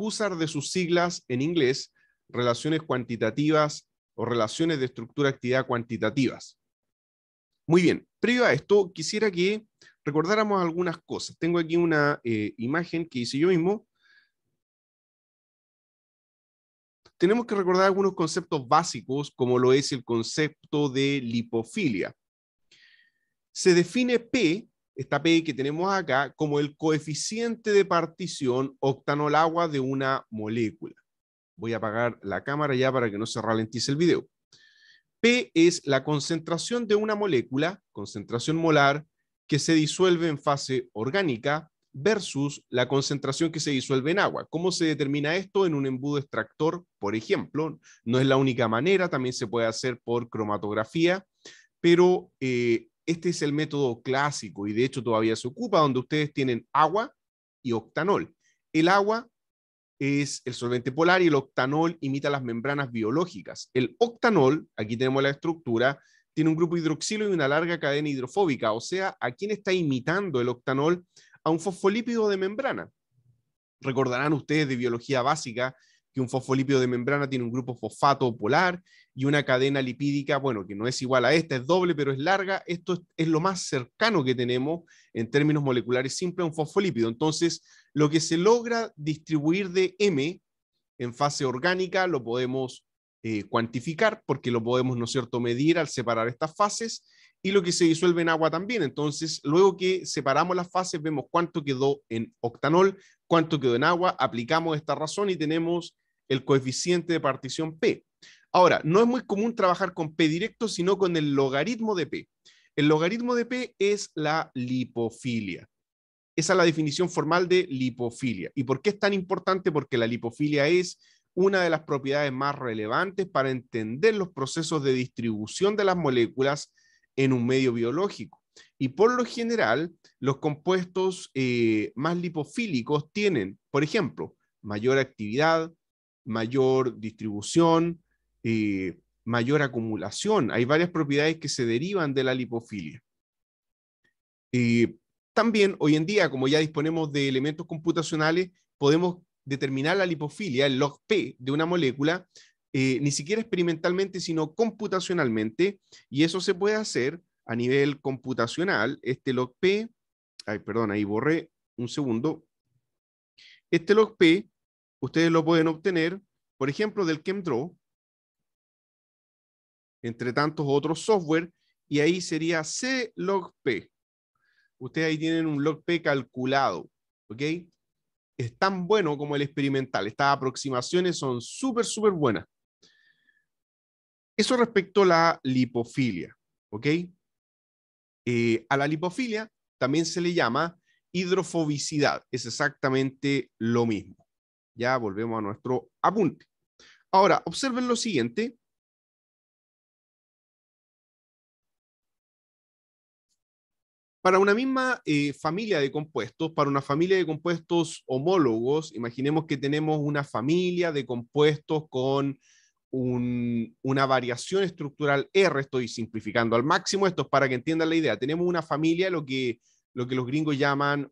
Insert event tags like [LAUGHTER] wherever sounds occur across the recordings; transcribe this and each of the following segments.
usar de sus siglas en inglés, relaciones cuantitativas o relaciones de estructura-actividad cuantitativas. Muy bien, previo a esto, quisiera que recordáramos algunas cosas. Tengo aquí una eh, imagen que hice yo mismo. Tenemos que recordar algunos conceptos básicos, como lo es el concepto de lipofilia. Se define P esta P que tenemos acá como el coeficiente de partición octanol agua de una molécula. Voy a apagar la cámara ya para que no se ralentice el video. P es la concentración de una molécula, concentración molar, que se disuelve en fase orgánica versus la concentración que se disuelve en agua. ¿Cómo se determina esto en un embudo extractor, por ejemplo? No es la única manera, también se puede hacer por cromatografía, pero eh, este es el método clásico y de hecho todavía se ocupa donde ustedes tienen agua y octanol. El agua es el solvente polar y el octanol imita las membranas biológicas. El octanol, aquí tenemos la estructura, tiene un grupo hidroxilo y una larga cadena hidrofóbica, o sea, ¿a quién está imitando el octanol? A un fosfolípido de membrana. Recordarán ustedes de biología básica que un fosfolípido de membrana tiene un grupo fosfato polar y una cadena lipídica, bueno, que no es igual a esta, es doble, pero es larga. Esto es, lo más cercano que tenemos en términos moleculares simples a un fosfolípido. Entonces, lo que se logra distribuir de M en fase orgánica lo podemos eh, cuantificar porque lo podemos, ¿no es cierto?, medir al separar estas fases y lo que se disuelve en agua también. Entonces, luego que separamos las fases, vemos cuánto quedó en octanol, cuánto quedó en agua, aplicamos esta razón y tenemos el coeficiente de partición P. Ahora, no es muy común trabajar con P directo, sino con el logaritmo de P. El logaritmo de P es la lipofilia. Esa es la definición formal de lipofilia. ¿Y por qué es tan importante? Porque la lipofilia es una de las propiedades más relevantes para entender los procesos de distribución de las moléculas en un medio biológico. Y por lo general, los compuestos eh, más lipofílicos tienen, por ejemplo, mayor actividad, mayor distribución, y eh, mayor acumulación. Hay varias propiedades que se derivan de la lipofilia. Eh, también hoy en día, como ya disponemos de elementos computacionales, podemos determinar la lipofilia, el log P de una molécula, eh, ni siquiera experimentalmente, sino computacionalmente, y eso se puede hacer a nivel computacional. Este log P, ay, perdón, ahí borré un segundo. Este log P ustedes lo pueden obtener, por ejemplo, del ChemDraw, entre tantos otros software, y ahí sería C log P. Ustedes ahí tienen un log P calculado, ¿ok? Es tan bueno como el experimental. Estas aproximaciones son súper, súper buenas. Eso respecto a la lipofilia, ¿ok? Eh, a la lipofilia también se le llama hidrofobicidad. Es exactamente lo mismo. Ya volvemos a nuestro apunte. Ahora, observen lo siguiente. Para una misma eh, familia de compuestos, para una familia de compuestos homólogos, imaginemos que tenemos una familia de compuestos con una variación estructural R, estoy simplificando al máximo esto para que entiendan la idea. Tenemos una familia, lo que lo que los gringos llaman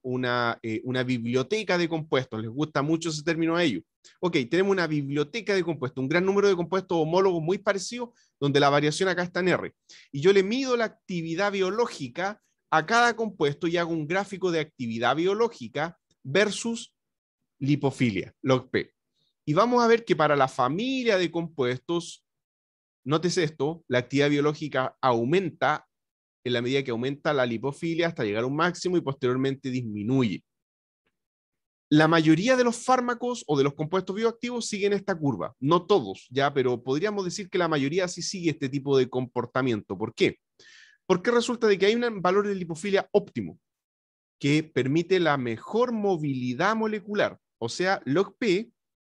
eh, una, biblioteca de compuestos. Les gusta mucho ese término a ellos. Ok, tenemos una biblioteca de compuestos, un gran número de compuestos homólogos muy parecidos, donde la variación acá está en R. Y yo le mido la actividad biológica a cada compuesto y hago un gráfico de actividad biológica versus lipofilia, P. Y vamos a ver que para la familia de compuestos, notes esto, la actividad biológica aumenta en la medida que aumenta la lipofilia hasta llegar a un máximo y posteriormente disminuye. La mayoría de los fármacos o de los compuestos bioactivos siguen esta curva, no todos, ya, pero podríamos decir que la mayoría sí sigue este tipo de comportamiento. ¿Por qué? Porque resulta de que hay un valor de lipofilia óptimo que permite la mejor movilidad molecular, o sea, LOGP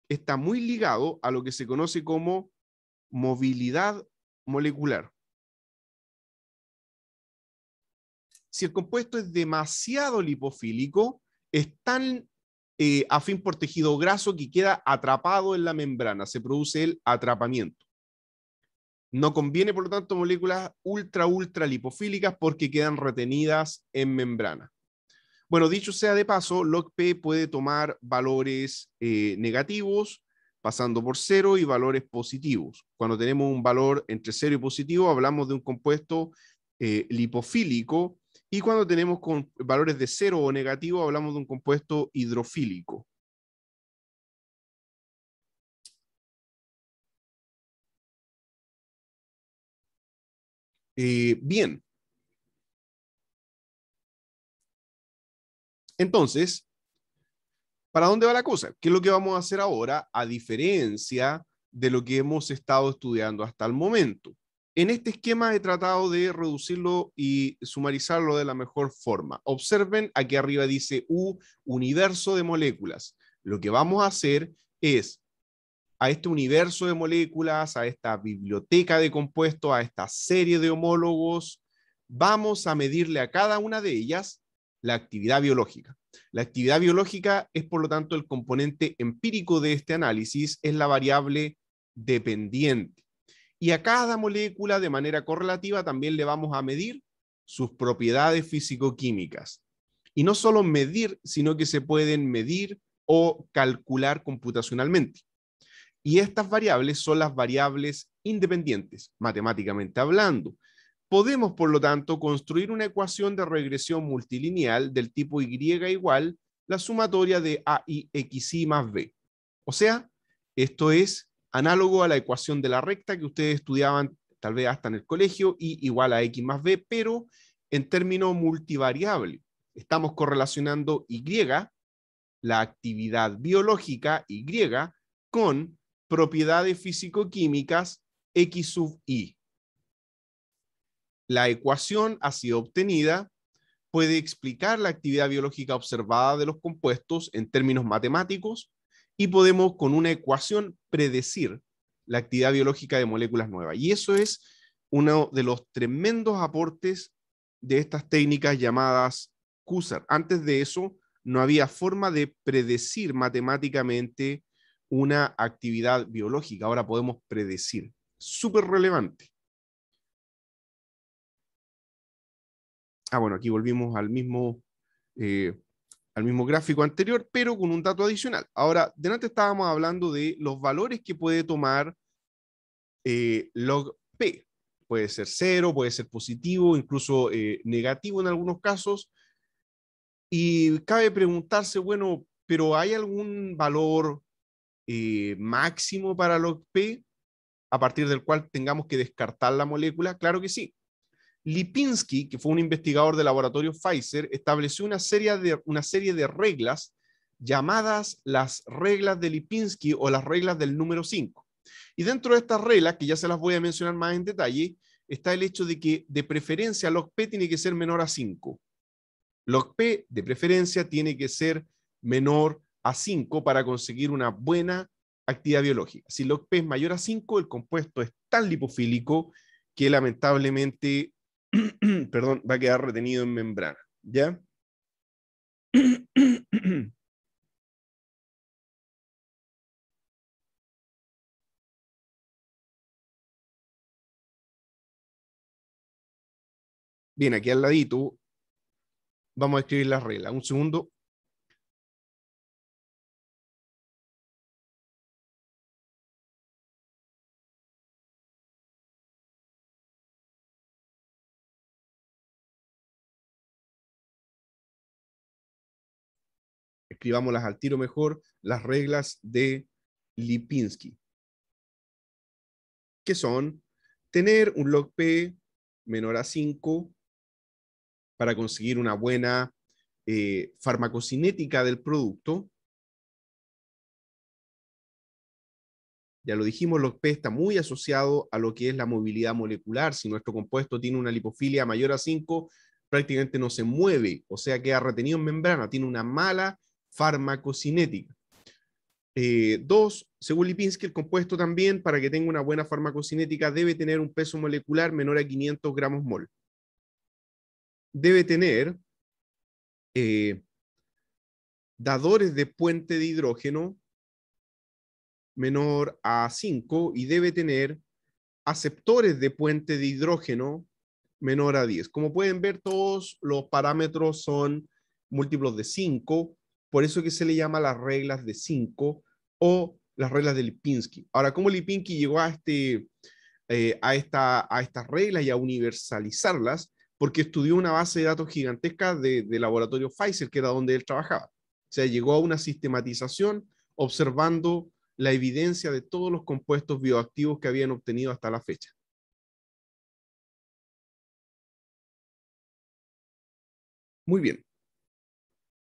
está muy ligado a lo que se conoce como movilidad molecular. si el compuesto es demasiado lipofílico, es tan eh, afín por tejido graso que queda atrapado en la membrana, se produce el atrapamiento. No conviene, por lo tanto, moléculas ultra, ultra lipofílicas porque quedan retenidas en membrana. Bueno, dicho sea de paso, LOCP puede tomar valores eh, negativos pasando por cero y valores positivos. Cuando tenemos un valor entre cero y positivo, hablamos de un compuesto eh, lipofílico y cuando tenemos con valores de cero o negativo, hablamos de un compuesto hidrofílico. Eh, bien. Entonces, ¿para dónde va la cosa? ¿Qué es lo que vamos a hacer ahora a diferencia de lo que hemos estado estudiando hasta el momento? En este esquema he tratado de reducirlo y sumarizarlo de la mejor forma. Observen, aquí arriba dice U, universo de moléculas. Lo que vamos a hacer es a este universo de moléculas, a esta biblioteca de compuestos, a esta serie de homólogos, vamos a medirle a cada una de ellas la actividad biológica. La actividad biológica es, por lo tanto, el componente empírico de este análisis, es la variable dependiente. Y a cada molécula de manera correlativa también le vamos a medir sus propiedades físico-químicas. Y no solo medir, sino que se pueden medir o calcular computacionalmente. Y estas variables son las variables independientes, matemáticamente hablando. Podemos, por lo tanto, construir una ecuación de regresión multilineal del tipo y igual la sumatoria de A y AIXI más B. O sea, esto es análogo a la ecuación de la recta que ustedes estudiaban tal vez hasta en el colegio, y igual a x más b, pero en términos multivariable. Estamos correlacionando y, la actividad biológica y, con propiedades físico-químicas x sub Y. La ecuación ha sido obtenida, puede explicar la actividad biológica observada de los compuestos en términos matemáticos, y podemos con una ecuación predecir la actividad biológica de moléculas nuevas. Y eso es uno de los tremendos aportes de estas técnicas llamadas CUSAR. Antes de eso, no había forma de predecir matemáticamente una actividad biológica. Ahora podemos predecir. Súper relevante. Ah, bueno, aquí volvimos al mismo eh, al mismo gráfico anterior, pero con un dato adicional. Ahora, delante estábamos hablando de los valores que puede tomar eh, log P. Puede ser cero, puede ser positivo, incluso eh, negativo en algunos casos. Y cabe preguntarse, bueno, pero ¿hay algún valor eh, máximo para log P a partir del cual tengamos que descartar la molécula? Claro que sí. Lipinski, que fue un investigador del laboratorio Pfizer, estableció una serie de, una serie de reglas llamadas las reglas de Lipinski o las reglas del número 5. Y dentro de estas reglas, que ya se las voy a mencionar más en detalle, está el hecho de que de preferencia los P tiene que ser menor a 5. los P de preferencia tiene que ser menor a 5 para conseguir una buena actividad biológica. Si los P es mayor a 5, el compuesto es tan lipofílico que lamentablemente [CLEARS THROAT] perdón, va a quedar retenido en membrana, ¿ya? [CLEARS THROAT] Bien, aquí al ladito vamos a escribir la regla Un segundo. escribámoslas al tiro mejor, las reglas de Lipinski, que son tener un log P menor a 5 para conseguir una buena eh, farmacocinética del producto. Ya lo dijimos, log P está muy asociado a lo que es la movilidad molecular. Si nuestro compuesto tiene una lipofilia mayor a 5, prácticamente no se mueve, o sea, queda retenido en membrana, tiene una mala farmacocinética. Eh, dos, según Lipinski, el compuesto también, para que tenga una buena farmacocinética, debe tener un peso molecular menor a 500 gramos mol. Debe tener eh, dadores de puente de hidrógeno menor a 5 y debe tener aceptores de puente de hidrógeno menor a 10. Como pueden ver, todos los parámetros son múltiplos de 5 por eso que se le llama las reglas de 5 o las reglas de Lipinski. Ahora, ¿cómo Lipinski llegó a, este, eh, a, esta, a estas reglas y a universalizarlas? Porque estudió una base de datos gigantesca del laboratorio Pfizer, que era donde él trabajaba. O sea, llegó a una sistematización observando la evidencia de todos los compuestos bioactivos que habían obtenido hasta la fecha. Muy bien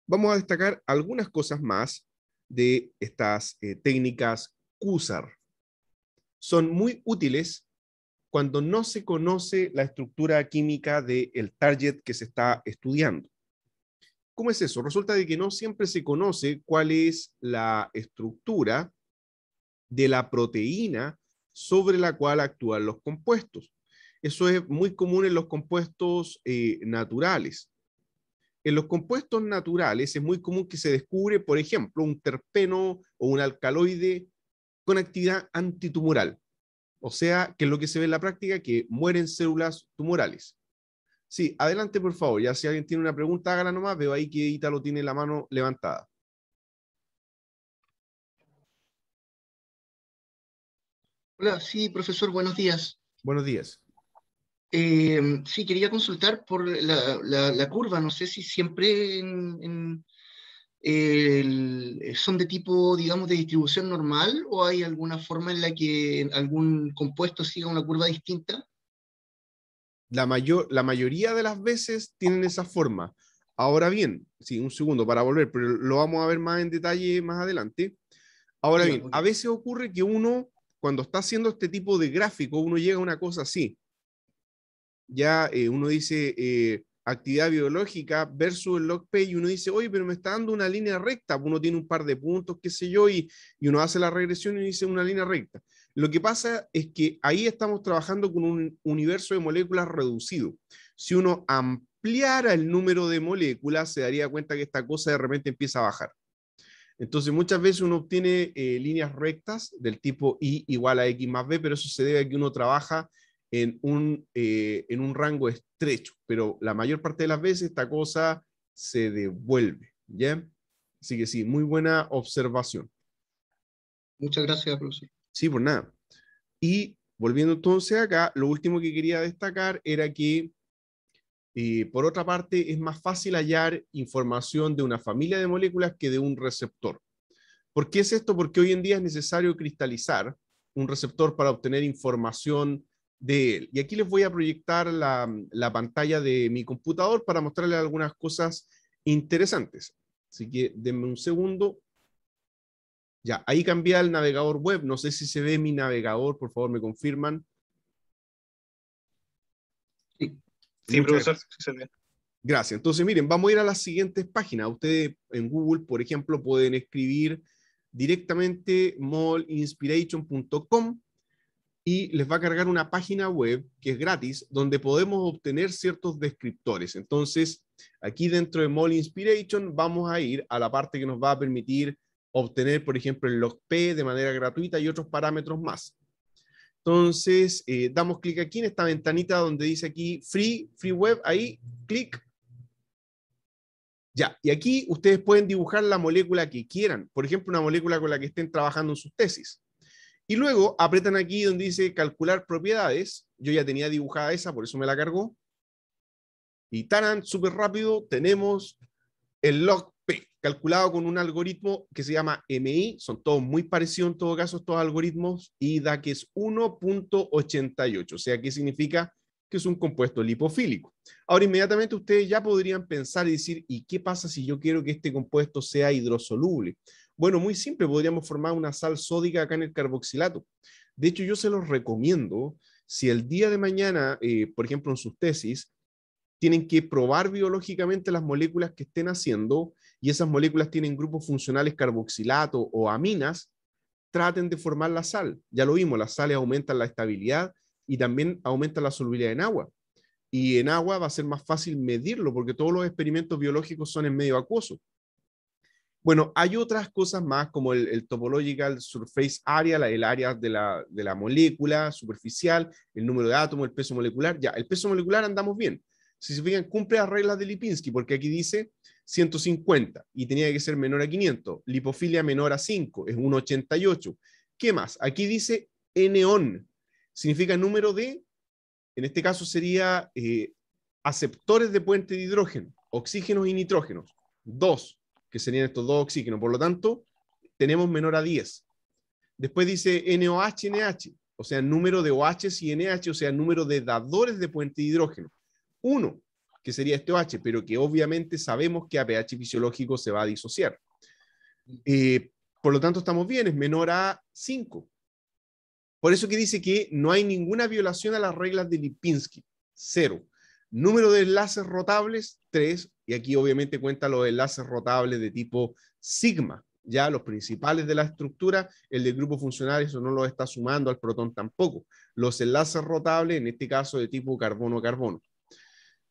vamos a destacar algunas cosas más de estas eh, técnicas CUSAR. Son muy útiles cuando no se conoce la estructura química del target que se está estudiando. ¿Cómo es eso? Resulta de que no siempre se conoce cuál es la estructura de la proteína sobre la cual actúan los compuestos. Eso es muy común en los compuestos eh, naturales. En los compuestos naturales es muy común que se descubre, por ejemplo, un terpeno o un alcaloide con actividad antitumoral. O sea, que es lo que se ve en la práctica, que mueren células tumorales. Sí, adelante, por favor. Ya si alguien tiene una pregunta, hágala nomás. Veo ahí que lo tiene la mano levantada. Hola, sí, profesor, buenos días. Buenos días. Em, sí, quería consultar por la, curva. No sé si siempre son de tipo, digamos, de distribución normal o hay alguna forma en la que algún compuesto siga una curva distinta. La, mayor, la mayoría de las veces tienen esa forma. Ahora bien, sí, un segundo para volver, pero lo vamos a ver más en detalle más adelante. Ahora bien, pues, a veces ocurre que uno, cuando está haciendo este tipo de gráfico, uno llega a una cosa así ya eh, uno dice eh, actividad biológica versus el log P y uno dice, oye, pero me está dando una línea recta, uno tiene un par de puntos, qué sé yo, y, uno hace la regresión y dice una línea recta. Lo que pasa es que ahí estamos trabajando con un universo de moléculas reducido. Si uno ampliara el número de moléculas, se daría cuenta que esta cosa de repente empieza a bajar. Entonces, muchas veces uno obtiene eh, líneas rectas del tipo Y igual a X más B, pero eso se debe a que uno trabaja en un, eh, en un rango estrecho, pero la mayor parte de las veces esta cosa se devuelve, ¿ya? Así que sí, muy buena observación. Muchas gracias, profesor. Sí, por nada. Y volviendo entonces acá, lo último que quería destacar era que, eh, por otra parte, es más fácil hallar información de una familia de moléculas que de un receptor. ¿Por qué es esto? Porque hoy en día es necesario cristalizar un receptor para obtener información de él. Y aquí les voy a proyectar la, pantalla de mi computador para mostrarles algunas cosas interesantes. Así que denme un segundo. Ya, ahí cambié el navegador web. No sé si se ve mi navegador, por favor, me confirman. Sí, profesor, Gracias. Entonces, miren, vamos a ir a las siguientes páginas. Ustedes en Google, por ejemplo, pueden escribir directamente molinspiration.com y les va a cargar una página web que es gratis, donde podemos obtener ciertos descriptores. Entonces, aquí dentro de MOL Inspiration vamos a ir a la parte que nos va a permitir obtener, por ejemplo, el log P de manera gratuita y otros parámetros más. Entonces, eh, damos clic aquí en esta ventanita donde dice aquí Free, Free Web, ahí, clic. Ya, y aquí ustedes pueden dibujar la molécula que quieran, por ejemplo, una molécula con la que estén trabajando en sus tesis. Y luego apretan aquí donde dice calcular propiedades. Yo ya tenía dibujada esa, por eso me la cargó. Y tan súper rápido, tenemos el log P, calculado con un algoritmo que se llama MI. Son todos muy parecidos en todo caso, estos algoritmos. Y da que es 1.88. O sea, que significa que es un compuesto lipofílico. Ahora, inmediatamente ustedes ya podrían pensar y decir, ¿y qué pasa si yo quiero que este compuesto sea hidrosoluble? Bueno, muy simple, podríamos formar una sal sódica acá en el carboxilato. De hecho, yo se los recomiendo, si el día de mañana, eh, por ejemplo, en sus tesis, tienen que probar biológicamente las moléculas que estén haciendo y esas moléculas tienen grupos funcionales carboxilato o aminas, traten de formar la sal. Ya lo vimos, las sales aumentan la estabilidad y también aumenta la solubilidad en agua. Y en agua va a ser más fácil medirlo porque todos los experimentos biológicos son en medio acuoso. Bueno, hay otras cosas más como el, topological surface area, la, el área de la, molécula superficial, el número de átomos, el peso molecular. Ya, el peso molecular andamos bien. Si se fijan, cumple las reglas de Lipinski, porque aquí dice 150 y tenía que ser menor a 500. Lipofilia menor a 5, es 1,88. ¿Qué más? Aquí dice neón, significa número de, en este caso sería eh, aceptores de puente de hidrógeno, oxígenos y nitrógenos. Dos, que serían estos dos oxígenos. Por lo tanto, tenemos menor a 10. Después dice NOH, NH, o sea, número de OH y NH, o sea, número de dadores de puente de hidrógeno. Uno, que sería este OH, pero que obviamente sabemos que a pH fisiológico se va a disociar. Eh, por lo tanto, estamos bien, es menor a 5. Por eso que dice que no hay ninguna violación a las reglas de Lipinski, cero. Número de enlaces rotables, 3 y aquí obviamente cuenta los enlaces rotables de tipo sigma, ya los principales de la estructura, el de grupo funcional, eso no lo está sumando al protón tampoco. Los enlaces rotables, en este caso de tipo carbono-carbono.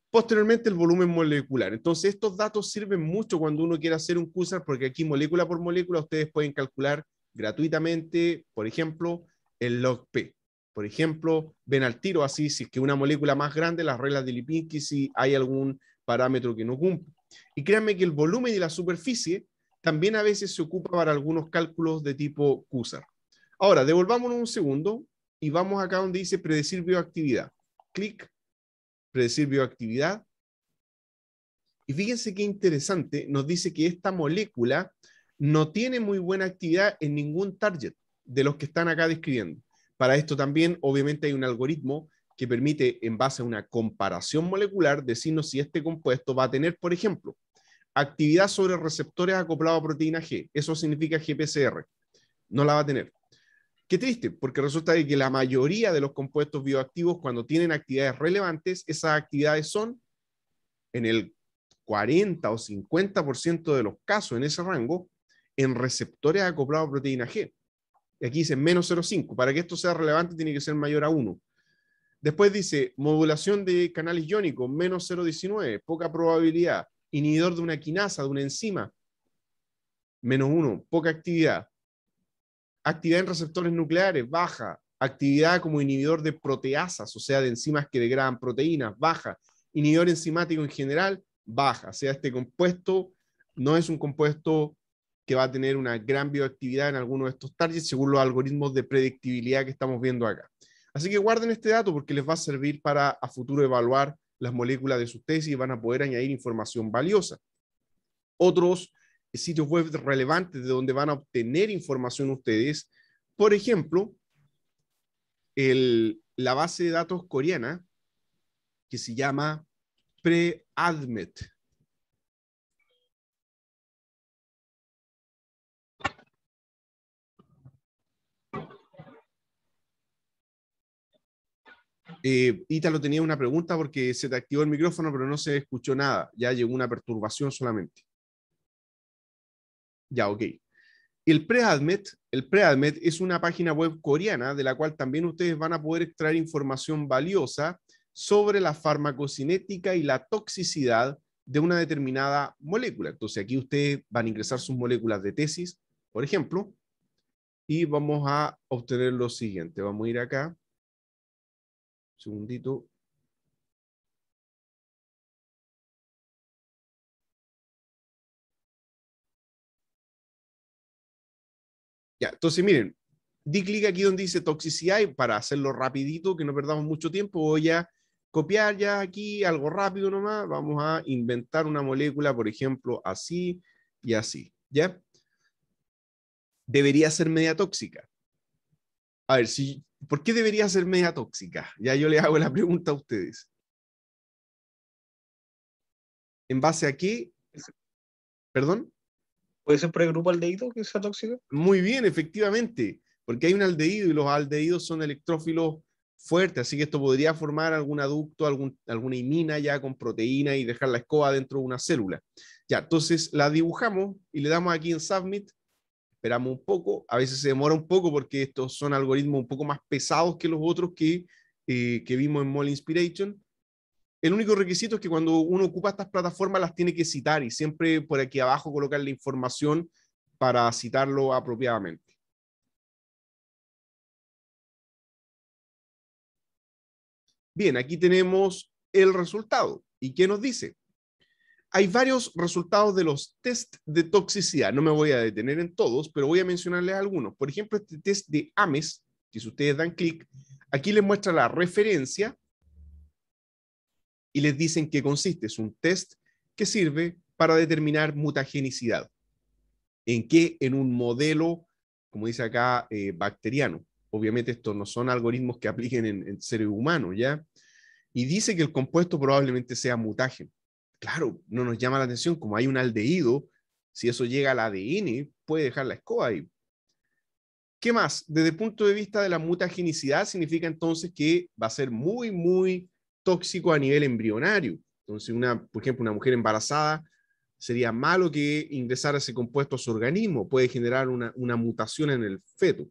Posteriormente, el volumen molecular. Entonces, estos datos sirven mucho cuando uno quiere hacer un CUSAR, porque aquí molécula por molécula ustedes pueden calcular gratuitamente, por ejemplo, el log P. Por ejemplo, ven al tiro así, si es que una molécula más grande, las reglas de Lipinski, si hay algún parámetro que no cumple. Y créanme que el volumen y la superficie también a veces se ocupa para algunos cálculos de tipo CUSAR. Ahora, devolvámonos un segundo y vamos acá donde dice predecir bioactividad. Clic, predecir bioactividad. Y fíjense qué interesante, nos dice que esta molécula no tiene muy buena actividad en ningún target de los que están acá describiendo. Para esto también, obviamente, hay un algoritmo que permite, en base a una comparación molecular, decirnos si este compuesto va a tener, por ejemplo, actividad sobre receptores acoplados a proteína G. Eso significa GPCR. No la va a tener. Qué triste, porque resulta que la mayoría de los compuestos bioactivos, cuando tienen actividades relevantes, esas actividades son, en el 40 o 50% de los casos en ese rango, en receptores acoplados a proteína G. Y aquí dice menos 0,5. Para que esto sea relevante, tiene que ser mayor a 1. Después dice, modulación de canales iónicos, menos 0,19, poca probabilidad. Inhibidor de una quinasa, de una enzima, menos 1, poca actividad. Actividad en receptores nucleares, baja. Actividad como inhibidor de proteasas, o sea, de enzimas que degradan proteínas, baja. Inhibidor enzimático en general, baja. O sea, este compuesto no es un compuesto que va a tener una gran bioactividad en alguno de estos targets según los algoritmos de predictibilidad que estamos viendo acá. Así que guarden este dato porque les va a servir para a futuro evaluar las moléculas de sus tesis y van a poder añadir información valiosa. Otros sitios web relevantes de donde van a obtener información ustedes, por ejemplo, la base de datos coreana que se llama PreAdmet. Eh, Ita lo tenía una pregunta porque se te activó el micrófono, pero no se escuchó nada. Ya llegó una perturbación solamente. Ya, ok. El PreAdmet, el PreAdmet es una página web coreana de la cual también ustedes van a poder extraer información valiosa sobre la farmacocinética y la toxicidad de una determinada molécula. Entonces aquí ustedes van a ingresar sus moléculas de tesis, por ejemplo, y vamos a obtener lo siguiente. Vamos a ir acá segundito. Ya, entonces miren, di clic aquí donde dice toxicidad para hacerlo rapidito, que no perdamos mucho tiempo, voy a copiar ya aquí algo rápido nomás, vamos a inventar una molécula, por ejemplo, así y así, ¿ya? Debería ser media tóxica. A ver, si ¿por qué debería ser media tóxica? Ya yo les hago la pregunta a ustedes. ¿En base a qué? ¿Perdón? ¿Puede ser por el grupo aldehído que sea tóxico? Muy bien, efectivamente, porque hay un aldehído y los aldehídos son electrófilos fuertes, así que esto podría formar algún aducto, alguna imina ya con proteína y dejar la escoba dentro de una célula. Ya, entonces la dibujamos y le damos aquí en Submit esperamos un poco, a veces se demora un poco porque estos son algoritmos un poco más pesados que los otros que, eh, vimos en Mole Inspiration. El único requisito es que cuando uno ocupa estas plataformas las tiene que citar y siempre por aquí abajo colocar la información para citarlo apropiadamente. Bien, aquí tenemos el resultado. ¿Y qué nos dice? hay varios resultados de los test de toxicidad. No me voy a detener en todos, pero voy a mencionarles algunos. Por ejemplo, este test de AMES, que si ustedes dan clic, aquí les muestra la referencia y les dicen qué consiste. Es un test que sirve para determinar mutagenicidad. ¿En qué? En un modelo, como dice acá, eh, bacteriano. Obviamente estos no son algoritmos que apliquen en, el ser humano. ¿ya? Y dice que el compuesto probablemente sea mutágeno claro, no nos llama la atención, como hay un aldeído, si eso llega al ADN, puede dejar la escoba ahí. ¿Qué más? Desde el punto de vista de la mutagenicidad, significa entonces que va a ser muy, muy tóxico a nivel embrionario. Entonces, una, por ejemplo, una mujer embarazada sería malo que ingresara ese compuesto a su organismo, puede generar una mutación en el feto.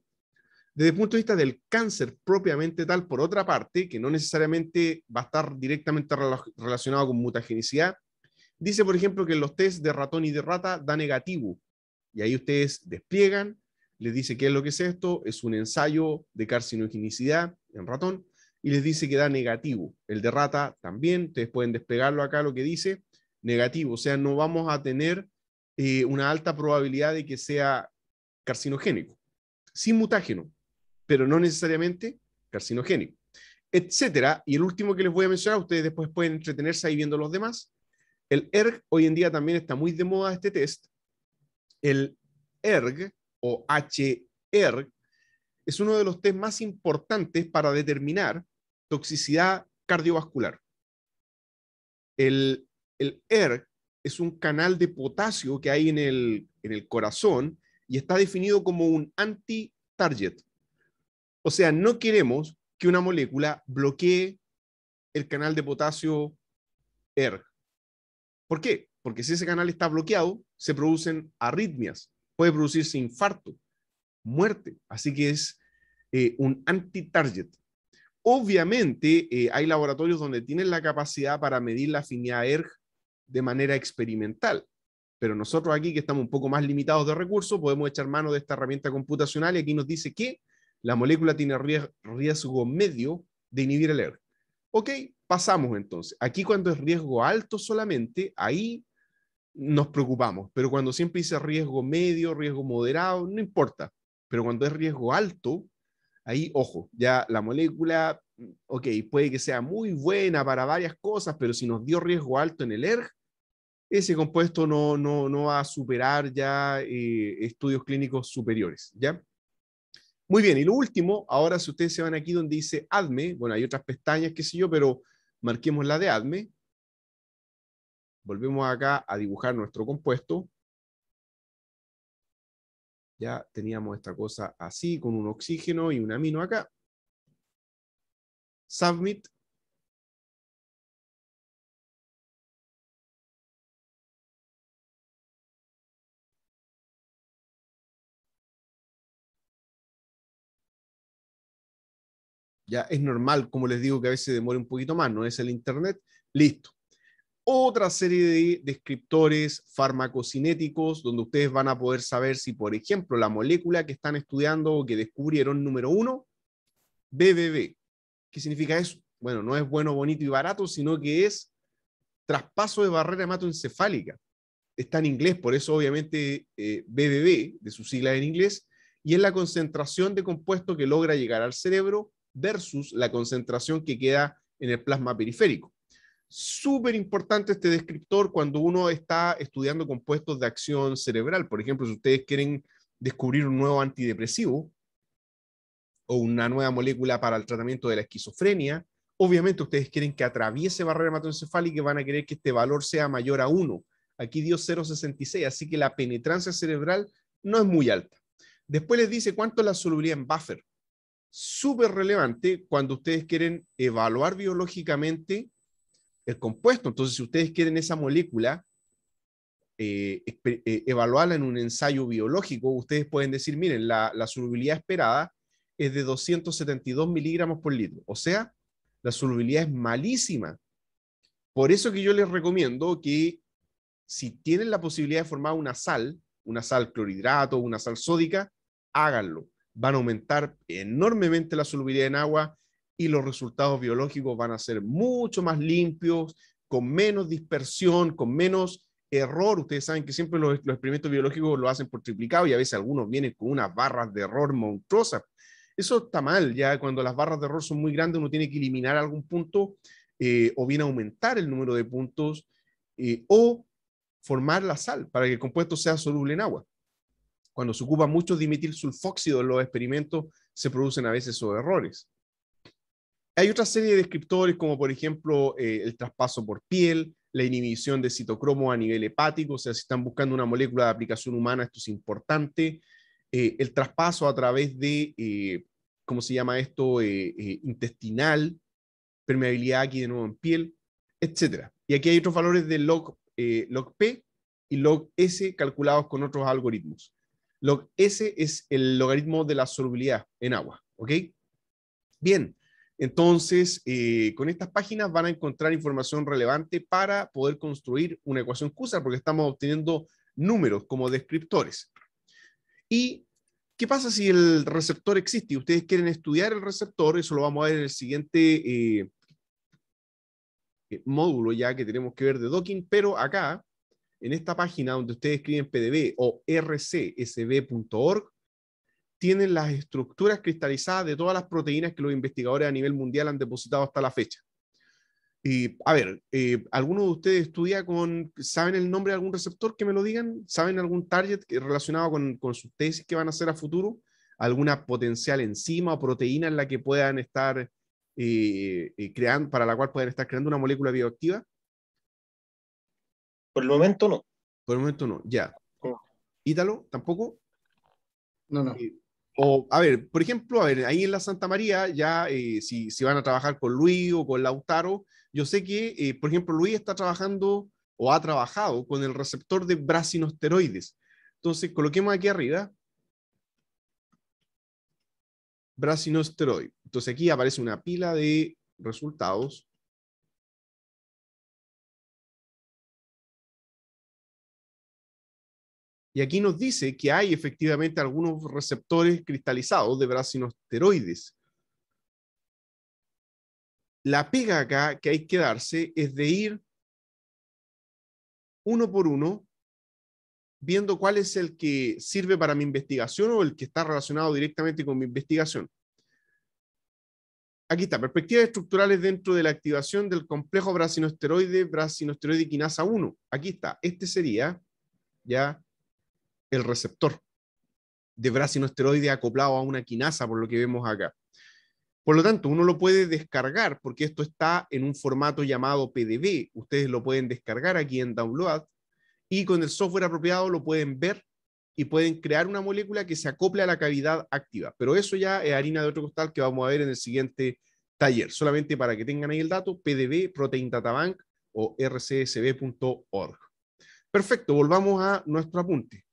Desde el punto de vista del cáncer propiamente tal, por otra parte, que no necesariamente va a estar directamente relacionado con mutagenicidad, dice, por ejemplo, que los test de ratón y de rata da negativo. Y ahí ustedes despliegan, les dice qué es lo que es esto, es un ensayo de carcinogenicidad en ratón, y les dice que da negativo. El de rata también, ustedes pueden desplegarlo acá, lo que dice, negativo. O sea, no vamos a tener eh, una alta probabilidad de que sea carcinogénico. Sin mutágeno, pero no necesariamente carcinogénico, etcétera. Y el último que les voy a mencionar, ustedes después pueden entretenerse ahí viendo los demás. El ERG hoy en día también está muy de moda este test. El ERG o HERG es uno de los test más importantes para determinar toxicidad cardiovascular. El, el ERG es un canal de potasio que hay en el, en el corazón y está definido como un anti-target. O sea, no queremos que una molécula bloquee el canal de potasio ERG. ¿Por qué? Porque si ese canal está bloqueado, se producen arritmias, puede producirse infarto, muerte. Así que es eh, un anti-target. Obviamente, eh, hay laboratorios donde tienen la capacidad para medir la afinidad ERG e de manera experimental. Pero nosotros aquí, que estamos un poco más limitados de recursos, podemos echar mano de esta herramienta computacional y aquí nos dice que la molécula tiene riesgo medio de inhibir el ERG. Ok, pasamos entonces. Aquí cuando es riesgo alto solamente, ahí nos preocupamos. Pero cuando siempre dice riesgo medio, riesgo moderado, no importa. Pero cuando es riesgo alto, ahí, ojo, ya la molécula, ok, puede que sea muy buena para varias cosas, pero si nos dio riesgo alto en el ERG, ese compuesto no, no, no va a superar ya eh, estudios clínicos superiores, ¿ya? Muy bien, y lo último, ahora si ustedes se van aquí donde dice ADME, bueno, hay otras pestañas, qué sé yo, pero marquemos la de ADME. Volvemos acá a dibujar nuestro compuesto. Ya teníamos esta cosa así, con un oxígeno y un amino acá. Submit. Ya es normal, como les digo, que a veces demore un poquito más, no es el Internet. Listo. Otra serie de descriptores farmacocinéticos donde ustedes van a poder saber si, por ejemplo, la molécula que están estudiando o que descubrieron número uno, BBB. ¿Qué significa eso? Bueno, no es bueno, bonito y barato, sino que es traspaso de barrera hematoencefálica. Está en inglés, por eso obviamente BBB, eh, de su sigla en inglés, y es la concentración de compuesto que logra llegar al cerebro versus la concentración que queda en el plasma periférico. Súper importante este descriptor cuando uno está estudiando compuestos de acción cerebral. Por ejemplo, si ustedes quieren descubrir un nuevo antidepresivo o una nueva molécula para el tratamiento de la esquizofrenia, obviamente ustedes quieren que atraviese barrera hematoencefálica y van a querer que este valor sea mayor a 1. Aquí dio 0,66, así que la penetrancia cerebral no es muy alta. Después les dice cuánto es la solubilidad en buffer súper relevante cuando ustedes quieren evaluar biológicamente el compuesto. Entonces, si ustedes quieren esa molécula, eh, eh, evaluarla en un ensayo biológico, ustedes pueden decir, miren, la, la solubilidad esperada es de 272 miligramos por litro. O sea, la solubilidad es malísima. Por eso que yo les recomiendo que si tienen la posibilidad de formar una sal, una sal clorhidrato, una sal sódica, háganlo van a aumentar enormemente la solubilidad en agua y los resultados biológicos van a ser mucho más limpios, con menos dispersión, con menos error. Ustedes saben que siempre los, experimentos biológicos lo hacen por triplicado y a veces algunos vienen con unas barras de error monstruosas. Eso está mal, ya cuando las barras de error son muy grandes uno tiene que eliminar algún punto eh, o bien aumentar el número de puntos eh, o formar la sal para que el compuesto sea soluble en agua. Cuando se ocupa mucho emitir sulfóxido en los experimentos, se producen a veces esos errores. Hay otra serie de descriptores, como por ejemplo eh, el traspaso por piel, la inhibición de citocromo a nivel hepático, o sea, si están buscando una molécula de aplicación humana, esto es importante. Eh, el traspaso a través de, eh, ¿cómo se llama esto? intestinal, permeabilidad aquí de nuevo en piel, etc. Y aquí hay otros valores de log, log P y log S calculados con otros algoritmos. Ese es el logaritmo de la solubilidad en agua, ¿ok? Bien, entonces eh, con estas páginas van a encontrar información relevante para poder construir una ecuación Cusar porque estamos obteniendo números como descriptores. ¿Y qué pasa si el receptor existe? Ustedes quieren estudiar el receptor, eso lo vamos a ver en el siguiente eh, eh, módulo ya que tenemos que ver de docking, pero acá en esta página donde ustedes escriben PDB o rcsb.org, tienen las estructuras cristalizadas de todas las proteínas que los investigadores a nivel mundial han depositado hasta la fecha. Y, a ver, eh, ¿alguno de ustedes estudia con, saben el nombre de algún receptor que me lo digan? ¿Saben algún target relacionado con, sus tesis que van a hacer a futuro? ¿Alguna potencial enzima o proteína en la que puedan estar eh, eh, creando, para la cual puedan estar creando una molécula bioactiva? Por el momento no. Por el momento no, ya. tampoco. No, no. Eh, o, a ver, por ejemplo, a ver, ahí en la Santa María, ya eh, si, van a trabajar con Luis o con Lautaro, yo sé que, eh, por ejemplo, Luis está trabajando o ha trabajado con el receptor de brasinosteroides. Entonces, coloquemos aquí arriba. bracinosteroides. Entonces, aquí aparece una pila de resultados. Y aquí nos dice que hay efectivamente algunos receptores cristalizados de brasinosteroides. La pega acá que hay que darse es de ir uno por uno, viendo cuál es el que sirve para mi investigación o el que está relacionado directamente con mi investigación. Aquí está, perspectivas estructurales dentro de la activación del complejo brasinosteroide, brasinosteroide quinasa 1. Aquí está, este sería ya el receptor de brasinoesteroide acoplado a una quinasa, por lo que vemos acá. Por lo tanto, uno lo puede descargar porque esto está en un formato llamado PDB. Ustedes lo pueden descargar aquí en Download y con el software apropiado lo pueden ver y pueden crear una molécula que se acople a la cavidad activa. Pero eso ya es harina de otro costal que vamos a ver en el siguiente taller. Solamente para que tengan ahí el dato, PDB, Protein Data o rcsb.org. Perfecto, volvamos a nuestro apunte.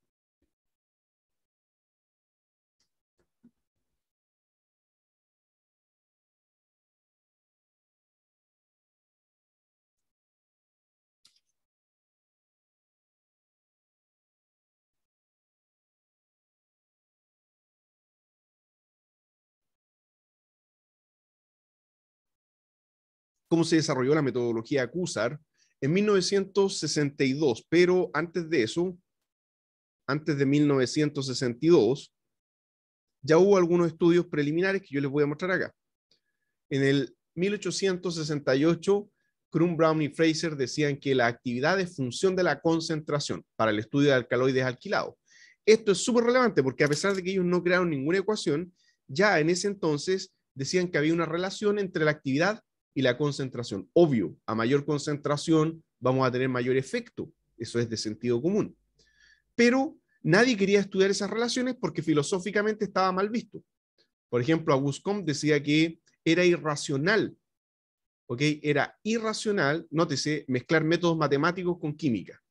cómo se desarrolló la metodología CUSAR en 1962, pero antes de eso, antes de 1962, ya hubo algunos estudios preliminares que yo les voy a mostrar acá. En el 1868, Krum, Brown y Fraser decían que la actividad es función de la concentración para el estudio de alcaloides alquilados. Esto es súper relevante porque a pesar de que ellos no crearon ninguna ecuación, ya en ese entonces decían que había una relación entre la actividad y la concentración. Obvio, a mayor concentración vamos a tener mayor efecto. Eso es de sentido común. Pero nadie quería estudiar esas relaciones porque filosóficamente estaba mal visto. Por ejemplo, Auguste Comte decía que era irracional. ¿Ok? Era irracional, nótese, mezclar métodos matemáticos con química.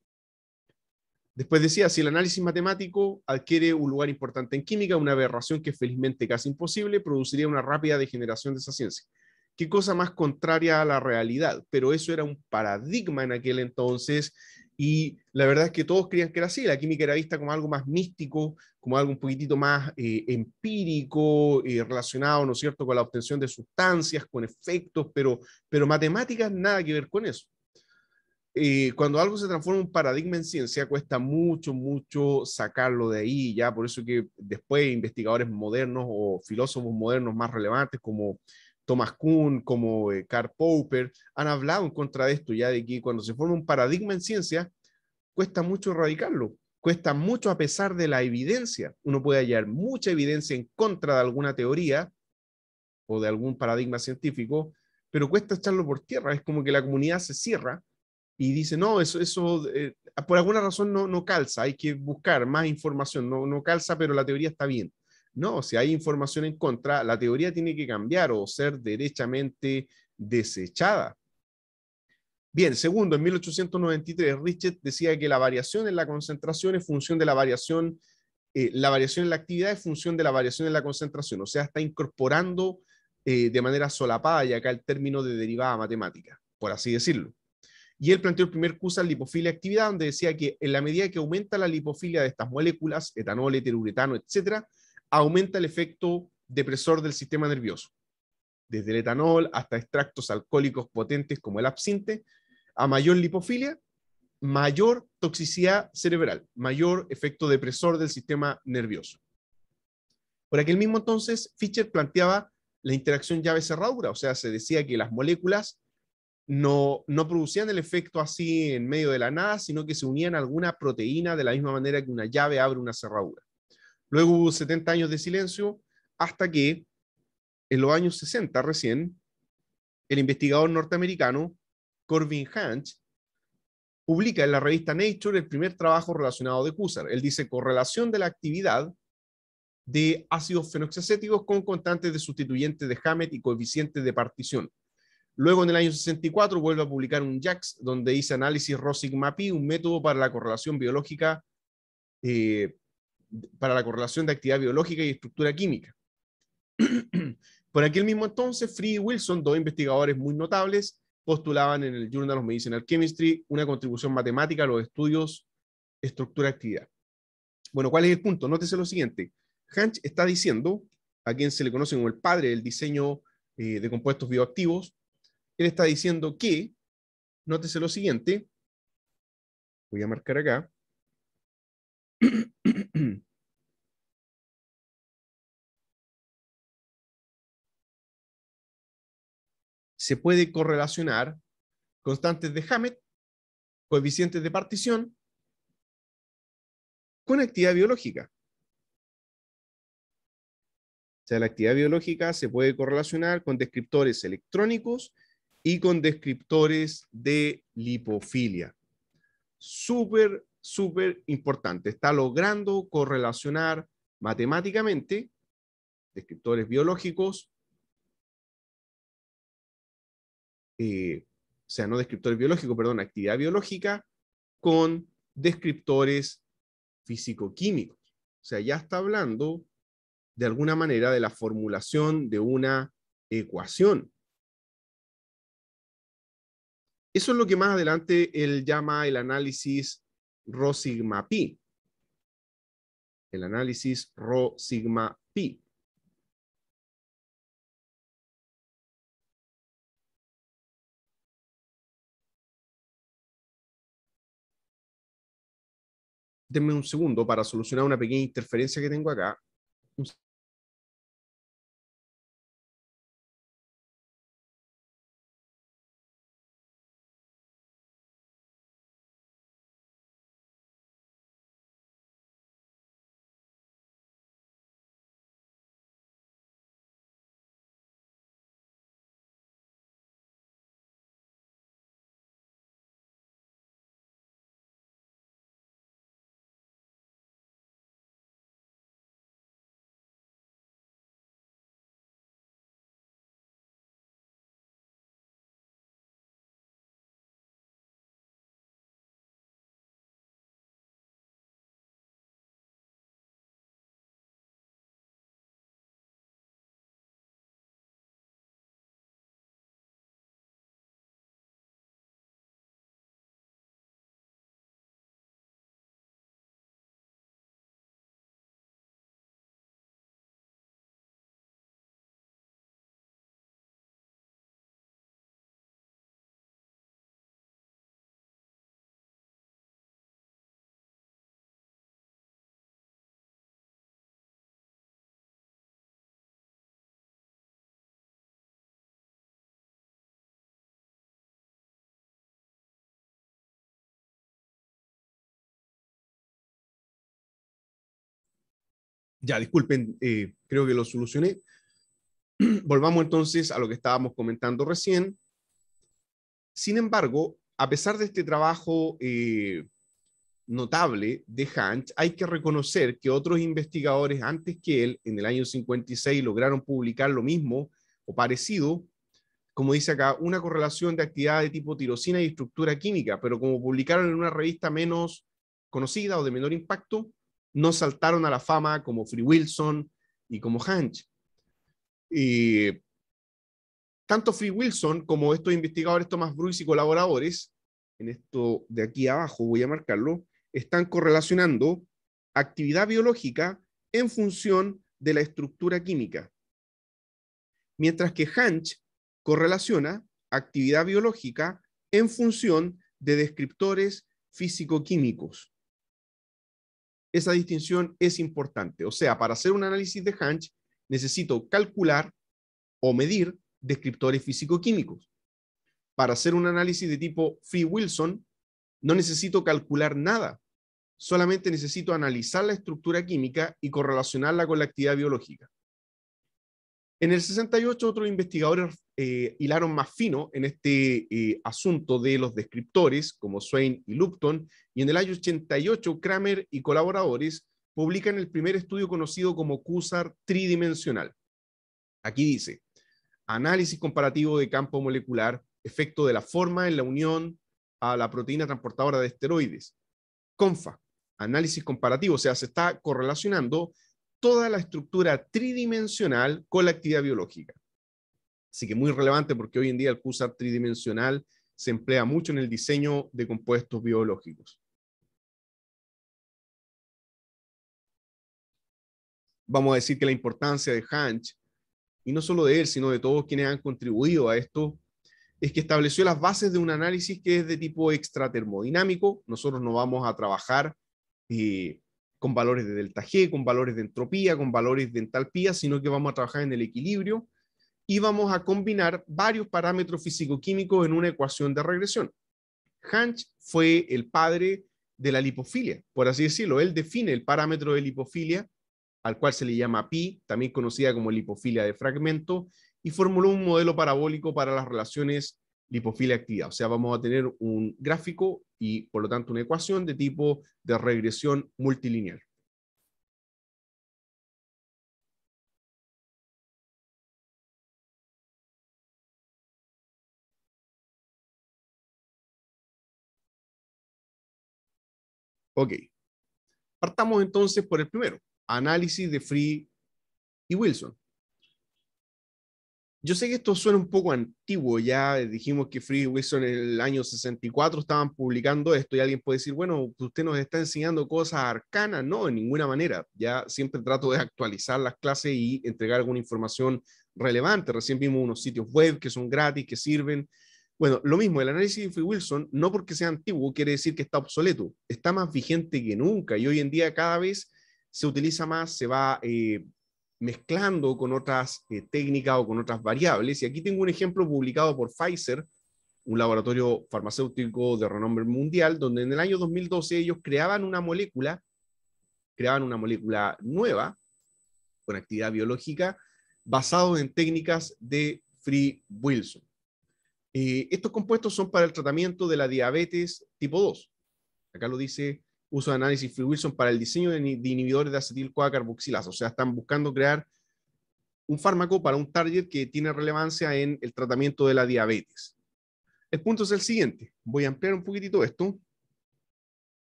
Después decía, si el análisis matemático adquiere un lugar importante en química, una aberración que felizmente casi imposible, produciría una rápida degeneración de esa ciencia. Qué cosa más contraria a la realidad, pero eso era un paradigma en aquel entonces y la verdad es que todos creían que era así. La química era vista como algo más místico, como algo un poquitito más eh, empírico, y eh, relacionado, ¿no es cierto?, con la obtención de sustancias, con efectos, pero, pero matemáticas nada que ver con eso. Eh, cuando algo se transforma en un paradigma en ciencia, cuesta mucho, mucho sacarlo de ahí, ya por eso que después investigadores modernos o filósofos modernos más relevantes como Thomas Kuhn, como eh, Karl Popper, han hablado en contra de esto, ya de que cuando se forma un paradigma en ciencia, cuesta mucho erradicarlo, cuesta mucho a pesar de la evidencia. Uno puede hallar mucha evidencia en contra de alguna teoría o de algún paradigma científico, pero cuesta echarlo por tierra. Es como que la comunidad se cierra y dice, no, eso, eso eh, por alguna razón no, no calza, hay que buscar más información, no, no calza, pero la teoría está bien. No, si hay información en contra, la teoría tiene que cambiar o ser derechamente desechada. Bien, segundo, en 1893 Richard decía que la variación en la concentración es función de la variación, eh, la variación en la actividad es función de la variación en la concentración, o sea, está incorporando eh, de manera solapada y acá el término de derivada matemática, por así decirlo. Y él planteó el primer curso lipofilia actividad, donde decía que en la medida que aumenta la lipofilia de estas moléculas, etanol, eteruretano, etcétera, aumenta el efecto depresor del sistema nervioso. Desde el etanol hasta extractos alcohólicos potentes como el absinte, a mayor lipofilia, mayor toxicidad cerebral, mayor efecto depresor del sistema nervioso. Por aquel mismo entonces, Fischer planteaba la interacción llave-cerradura, o sea, se decía que las moléculas no, no, producían el efecto así en medio de la nada, sino que se unían a alguna proteína de la misma manera que una llave abre una cerradura. Luego hubo 70 años de silencio hasta que en los años 60 recién, el investigador norteamericano Corvin Hanch publica en la revista Nature el primer trabajo relacionado de Cusar. Él dice correlación de la actividad de ácidos fenoxacéticos con constantes de sustituyentes de Hammett y coeficientes de partición. Luego, en el año 64, vuelve a publicar un JAX donde dice análisis Rosig-MAPI, un método para la correlación biológica eh, para la correlación de actividad biológica y estructura química. [CLEARS THROAT] Por aquel mismo entonces, Free y Wilson, dos investigadores muy notables, postulaban en el Journal of Medicinal Chemistry una contribución matemática a los estudios estructura-actividad. Bueno, ¿cuál es el punto? Nótese lo siguiente. Hanch está diciendo, a quien se le conoce como el padre del diseño eh, de compuestos bioactivos, él está diciendo que, nótese lo siguiente, voy a marcar acá, [CLEARS THROAT] se puede correlacionar constantes de Hammett, coeficientes de partición, con actividad biológica. O sea, la actividad biológica se puede correlacionar con descriptores electrónicos y con descriptores de lipofilia. Súper súper importante. Está logrando correlacionar matemáticamente descriptores biológicos, eh, o sea, no descriptores biológicos, perdón, actividad biológica, con descriptores físico-químicos. O sea, ya está hablando de alguna manera de la formulación de una ecuación. Eso es lo que más adelante él llama el análisis Rho sigma pi. El análisis Rho sigma pi. Denme un segundo para solucionar una pequeña interferencia que tengo acá. Ya, disculpen, eh, creo que lo solucioné. [CLEARS THROAT] Volvamos entonces a lo que estábamos comentando recién. Sin embargo, a pesar de este trabajo eh, notable de Hanch, hay que reconocer que otros investigadores antes que él, en el año 56, lograron publicar lo mismo o parecido, como dice acá, una correlación de actividad de tipo tirosina y estructura química, pero como publicaron en una revista menos conocida o de menor impacto, no saltaron a la fama como Free Wilson y como Hanch. Y tanto Free Wilson como estos investigadores Thomas Bruce y colaboradores, en esto de aquí abajo voy a marcarlo, están correlacionando actividad biológica en función de la estructura química. Mientras que Hanch correlaciona actividad biológica en función de descriptores físico-químicos esa distinción es importante. O sea, para hacer un análisis de Hanch, necesito calcular o medir descriptores físico-químicos. Para hacer un análisis de tipo free wilson no necesito calcular nada. Solamente necesito analizar la estructura química y correlacionarla con la actividad biológica. En el 68, otros investigadores eh, hilaron más fino en este eh, asunto de los descriptores, como Swain y Lupton, y en el año 88, Kramer y colaboradores publican el primer estudio conocido como CUSAR tridimensional. Aquí dice, análisis comparativo de campo molecular, efecto de la forma en la unión a la proteína transportadora de esteroides. CONFA, análisis comparativo, o sea, se está correlacionando toda la estructura tridimensional con la actividad biológica. Así que muy relevante porque hoy en día el QSAR tridimensional se emplea mucho en el diseño de compuestos biológicos. Vamos a decir que la importancia de Hanch, y no solo de él, sino de todos quienes han contribuido a esto, es que estableció las bases de un análisis que es de tipo extratermodinámico. Nosotros no vamos a trabajar eh, con valores de delta G, con valores de entropía, con valores de entalpía, sino que vamos a trabajar en el equilibrio y vamos a combinar varios parámetros físico-químicos en una ecuación de regresión. Hanch fue el padre de la lipofilia, por así decirlo. Él define el parámetro de lipofilia, al cual se le llama pi, también conocida como lipofilia de fragmento, y formuló un modelo parabólico para las relaciones lipofilia activa. O sea, vamos a tener un gráfico y, por lo tanto, una ecuación de tipo de regresión multilineal. Ok. Partamos entonces por el primero, análisis de Free y Wilson. Yo sé que esto suena un poco antiguo, ya dijimos que Free Wilson en el año 64 estaban publicando esto y alguien puede decir, bueno, usted nos está enseñando cosas arcanas, no, de ninguna manera. Ya siempre trato de actualizar las clases y entregar alguna información relevante. Recién vimos unos sitios web que son gratis, que sirven. Bueno, lo mismo, el análisis de Free Wilson, no porque sea antiguo, quiere decir que está obsoleto, está más vigente que nunca y hoy en día cada vez se utiliza más, se va... Eh, mezclando con otras eh, técnicas o con otras variables. Y aquí tengo un ejemplo publicado por Pfizer, un laboratorio farmacéutico de renombre mundial, donde en el año 2012 ellos creaban una molécula, creaban una molécula nueva con actividad biológica basado en técnicas de Free Wilson. Eh, estos compuestos son para el tratamiento de la diabetes tipo 2. Acá lo dice uso de análisis Free Wilson para el diseño de, inhibidores de acetil O sea, están buscando crear un fármaco para un target que tiene relevancia en el tratamiento de la diabetes. El punto es el siguiente. Voy a ampliar un poquitito esto.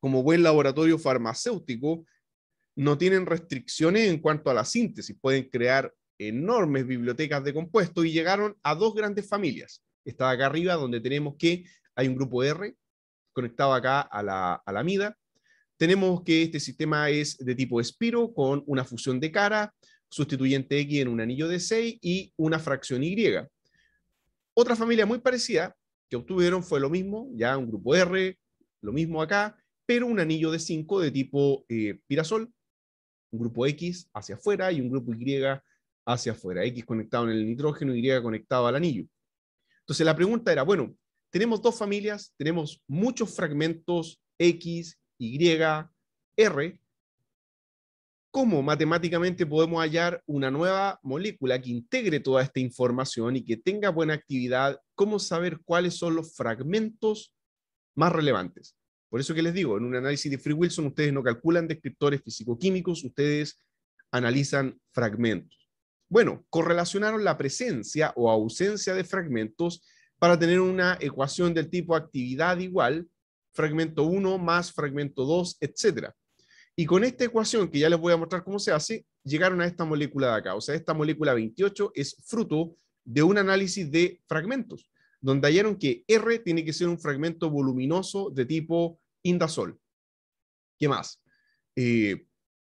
Como buen laboratorio farmacéutico, no tienen restricciones en cuanto a la síntesis. Pueden crear enormes bibliotecas de compuestos y llegaron a dos grandes familias. Está acá arriba donde tenemos que hay un grupo R conectado acá a la, a la MIDA. Tenemos que este sistema es de tipo espiro con una fusión de cara, sustituyente X en un anillo de 6 y una fracción Y. Otra familia muy parecida que obtuvieron fue lo mismo, ya un grupo R, lo mismo acá, pero un anillo de 5 de tipo eh, pirasol, un grupo X hacia afuera y un grupo Y hacia afuera, X conectado en el nitrógeno, Y conectado al anillo. Entonces la pregunta era, bueno, tenemos dos familias, tenemos muchos fragmentos X, Y, R. ¿Cómo matemáticamente podemos hallar una nueva molécula que integre toda esta información y que tenga buena actividad? ¿Cómo saber cuáles son los fragmentos más relevantes? Por eso que les digo, en un análisis de Free Wilson ustedes no calculan descriptores físicoquímicos, ustedes analizan fragmentos. Bueno, correlacionaron la presencia o ausencia de fragmentos para tener una ecuación del tipo actividad igual, fragmento 1 más fragmento 2, etc. Y con esta ecuación, que ya les voy a mostrar cómo se hace, llegaron a esta molécula de acá. O sea, esta molécula 28 es fruto de un análisis de fragmentos, donde hallaron que R tiene que ser un fragmento voluminoso de tipo indasol. ¿Qué más? Eh,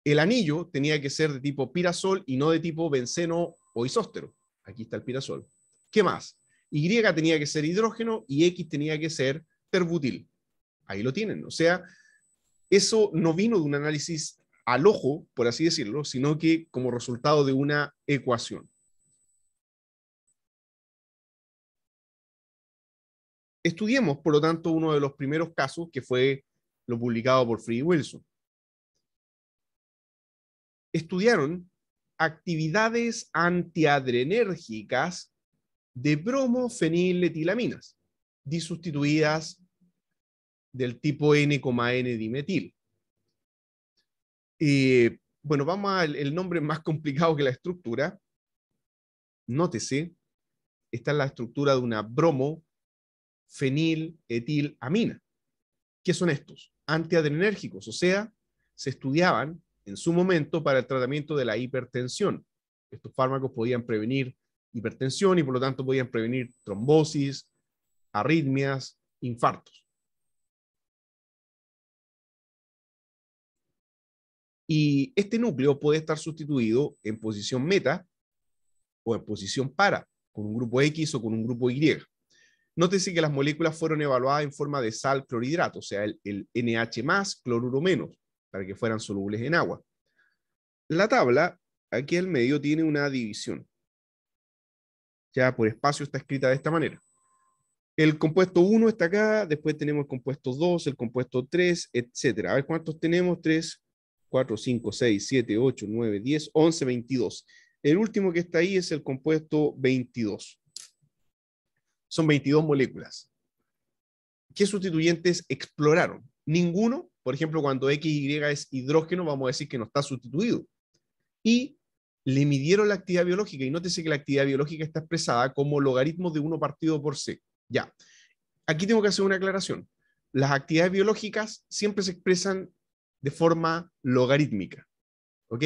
el anillo tenía que ser de tipo pirasol y no de tipo benceno o isóstero. Aquí está el pirasol. ¿Qué más? Y tenía que ser hidrógeno y X tenía que ser terbutil. Ahí lo tienen. O sea, eso no vino de un análisis al ojo, por así decirlo, sino que como resultado de una ecuación. Estudiemos, por lo tanto, uno de los primeros casos que fue lo publicado por Free Wilson. Estudiaron actividades antiadrenérgicas de bromofeniletilaminas, disustituidas del tipo N, N dimetil bueno, vamos al el nombre más complicado que la estructura. Nótese, esta es la estructura de una bromofeniletilamina. ¿Qué son estos? Antiadrenérgicos, o sea, se estudiaban en su momento para el tratamiento de la hipertensión. Estos fármacos podían prevenir hipertensión y por lo tanto podían prevenir trombosis, arritmias, infartos. Y este núcleo puede estar sustituido en posición meta o en posición para, con un grupo X o con un grupo Y. Nótese que las moléculas fueron evaluadas en forma de sal clorhidrato, o sea, el, NH más, cloruro menos, para que fueran solubles en agua. La tabla, aquí el medio, tiene una división ya por espacio está escrita de esta manera. El compuesto 1 está acá, después tenemos el compuesto 2, el compuesto 3, etc. A ver cuántos tenemos, 3, 4, 5, 6, 7, 8, 9, 10, 11, 22. El último que está ahí es el compuesto 22. Son 22 moléculas. ¿Qué sustituyentes exploraron? Ninguno. Por ejemplo, cuando XY es hidrógeno, vamos a decir que no está sustituido. Y le midieron la actividad biológica y nótese que la actividad biológica está expresada como logaritmo de 1 partido por C. Ya. Aquí tengo que hacer una aclaración. Las actividades biológicas siempre se expresan de forma logarítmica. ¿Ok?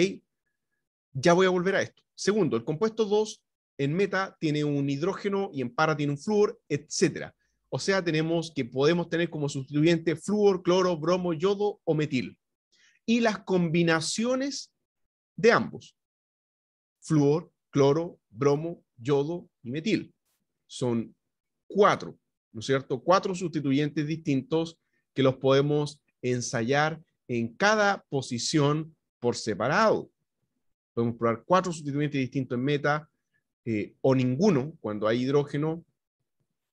Ya voy a volver a esto. Segundo, el compuesto 2 en meta tiene un hidrógeno y en para tiene un flúor, etcétera. O sea, tenemos que podemos tener como sustituyente flúor, cloro, bromo, yodo o metil. Y las combinaciones de ambos fluor, cloro, bromo, yodo y metil. Son cuatro, ¿no es cierto? Cuatro sustituyentes distintos que los podemos ensayar en cada posición por separado. Podemos probar cuatro sustituyentes distintos en meta eh, o ninguno cuando hay hidrógeno,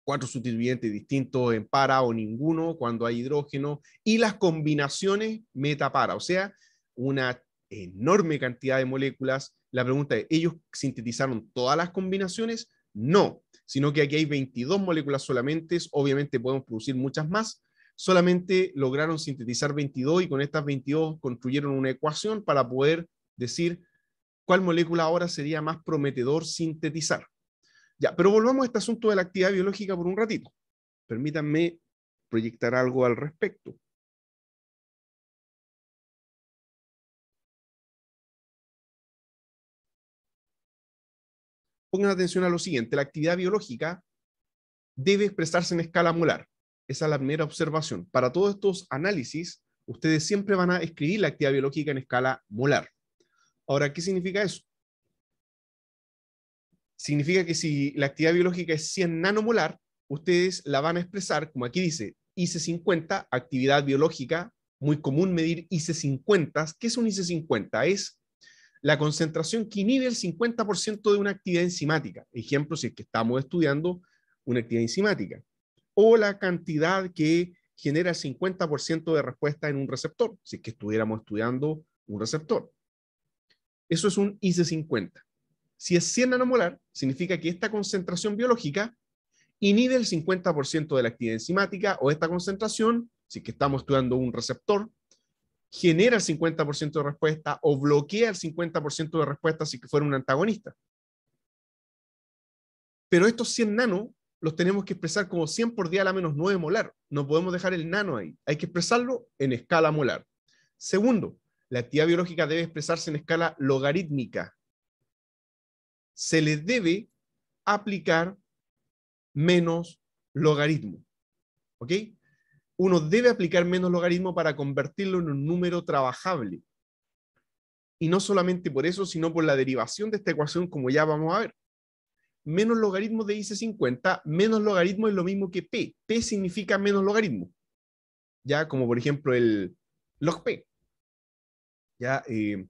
cuatro sustituyentes distintos en para o ninguno cuando hay hidrógeno y las combinaciones meta-para, o sea, una enorme cantidad de moléculas la pregunta es, ¿ellos sintetizaron todas las combinaciones? No, sino que aquí hay 22 moléculas solamente, obviamente podemos producir muchas más, solamente lograron sintetizar 22 y con estas 22 construyeron una ecuación para poder decir cuál molécula ahora sería más prometedor sintetizar. Ya, pero volvamos a este asunto de la actividad biológica por un ratito. Permítanme proyectar algo al respecto. pongan atención a lo siguiente, la actividad biológica debe expresarse en escala molar. Esa es la primera observación. Para todos estos análisis, ustedes siempre van a escribir la actividad biológica en escala molar. Ahora, ¿qué significa eso? Significa que si la actividad biológica es 100 nanomolar, ustedes la van a expresar, como aquí dice, IC50, actividad biológica, muy común medir IC50. ¿Qué es un IC50? Es la concentración que inhibe el 50% de una actividad enzimática. Ejemplo, si es que estamos estudiando una actividad enzimática. O la cantidad que genera el 50% de respuesta en un receptor, si es que estuviéramos estudiando un receptor. Eso es un IC50. Si es 100 nanomolar, significa que esta concentración biológica inhibe el 50% de la actividad enzimática o esta concentración, si es que estamos estudiando un receptor, genera el 50% de respuesta o bloquea el 50% de respuesta si fuera un antagonista. Pero estos 100 nanos los tenemos que expresar como 100 por día a la menos 9 molar. No podemos dejar el nano ahí. Hay que expresarlo en escala molar. Segundo, la actividad biológica debe expresarse en escala logarítmica. Se le debe aplicar menos logaritmo. ¿Ok? uno debe aplicar menos logaritmo para convertirlo en un número trabajable. Y no solamente por eso, sino por la derivación de esta ecuación, como ya vamos a ver. Menos logaritmo de IC50, menos logaritmo es lo mismo que P. P significa menos logaritmo. Ya, como por ejemplo el log P. Ya, eh,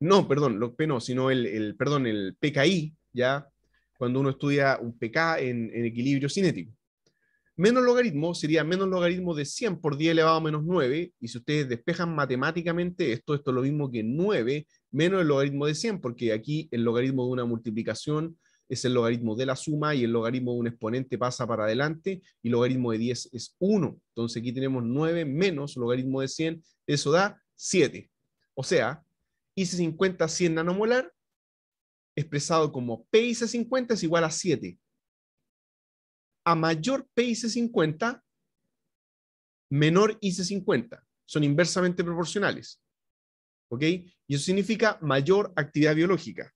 no, perdón, log P no, sino el, el, perdón, el PKI, ya, cuando uno estudia un PK en equilibrio cinético. Menos logaritmo sería menos logaritmo de 100 por 10 elevado a menos 9, y si ustedes despejan matemáticamente esto, esto es lo mismo que 9 menos el logaritmo de 100, porque aquí el logaritmo de una multiplicación es el logaritmo de la suma y el logaritmo de un exponente pasa para adelante y logaritmo de 10 es 1. Entonces aquí tenemos 9 menos logaritmo de 100, eso da 7. O sea, IC50 100 nanomolar expresado como PIC50 es igual a 7 a mayor PIC50, menor IC50. Son inversamente proporcionales. ¿Ok? Y eso significa mayor actividad biológica.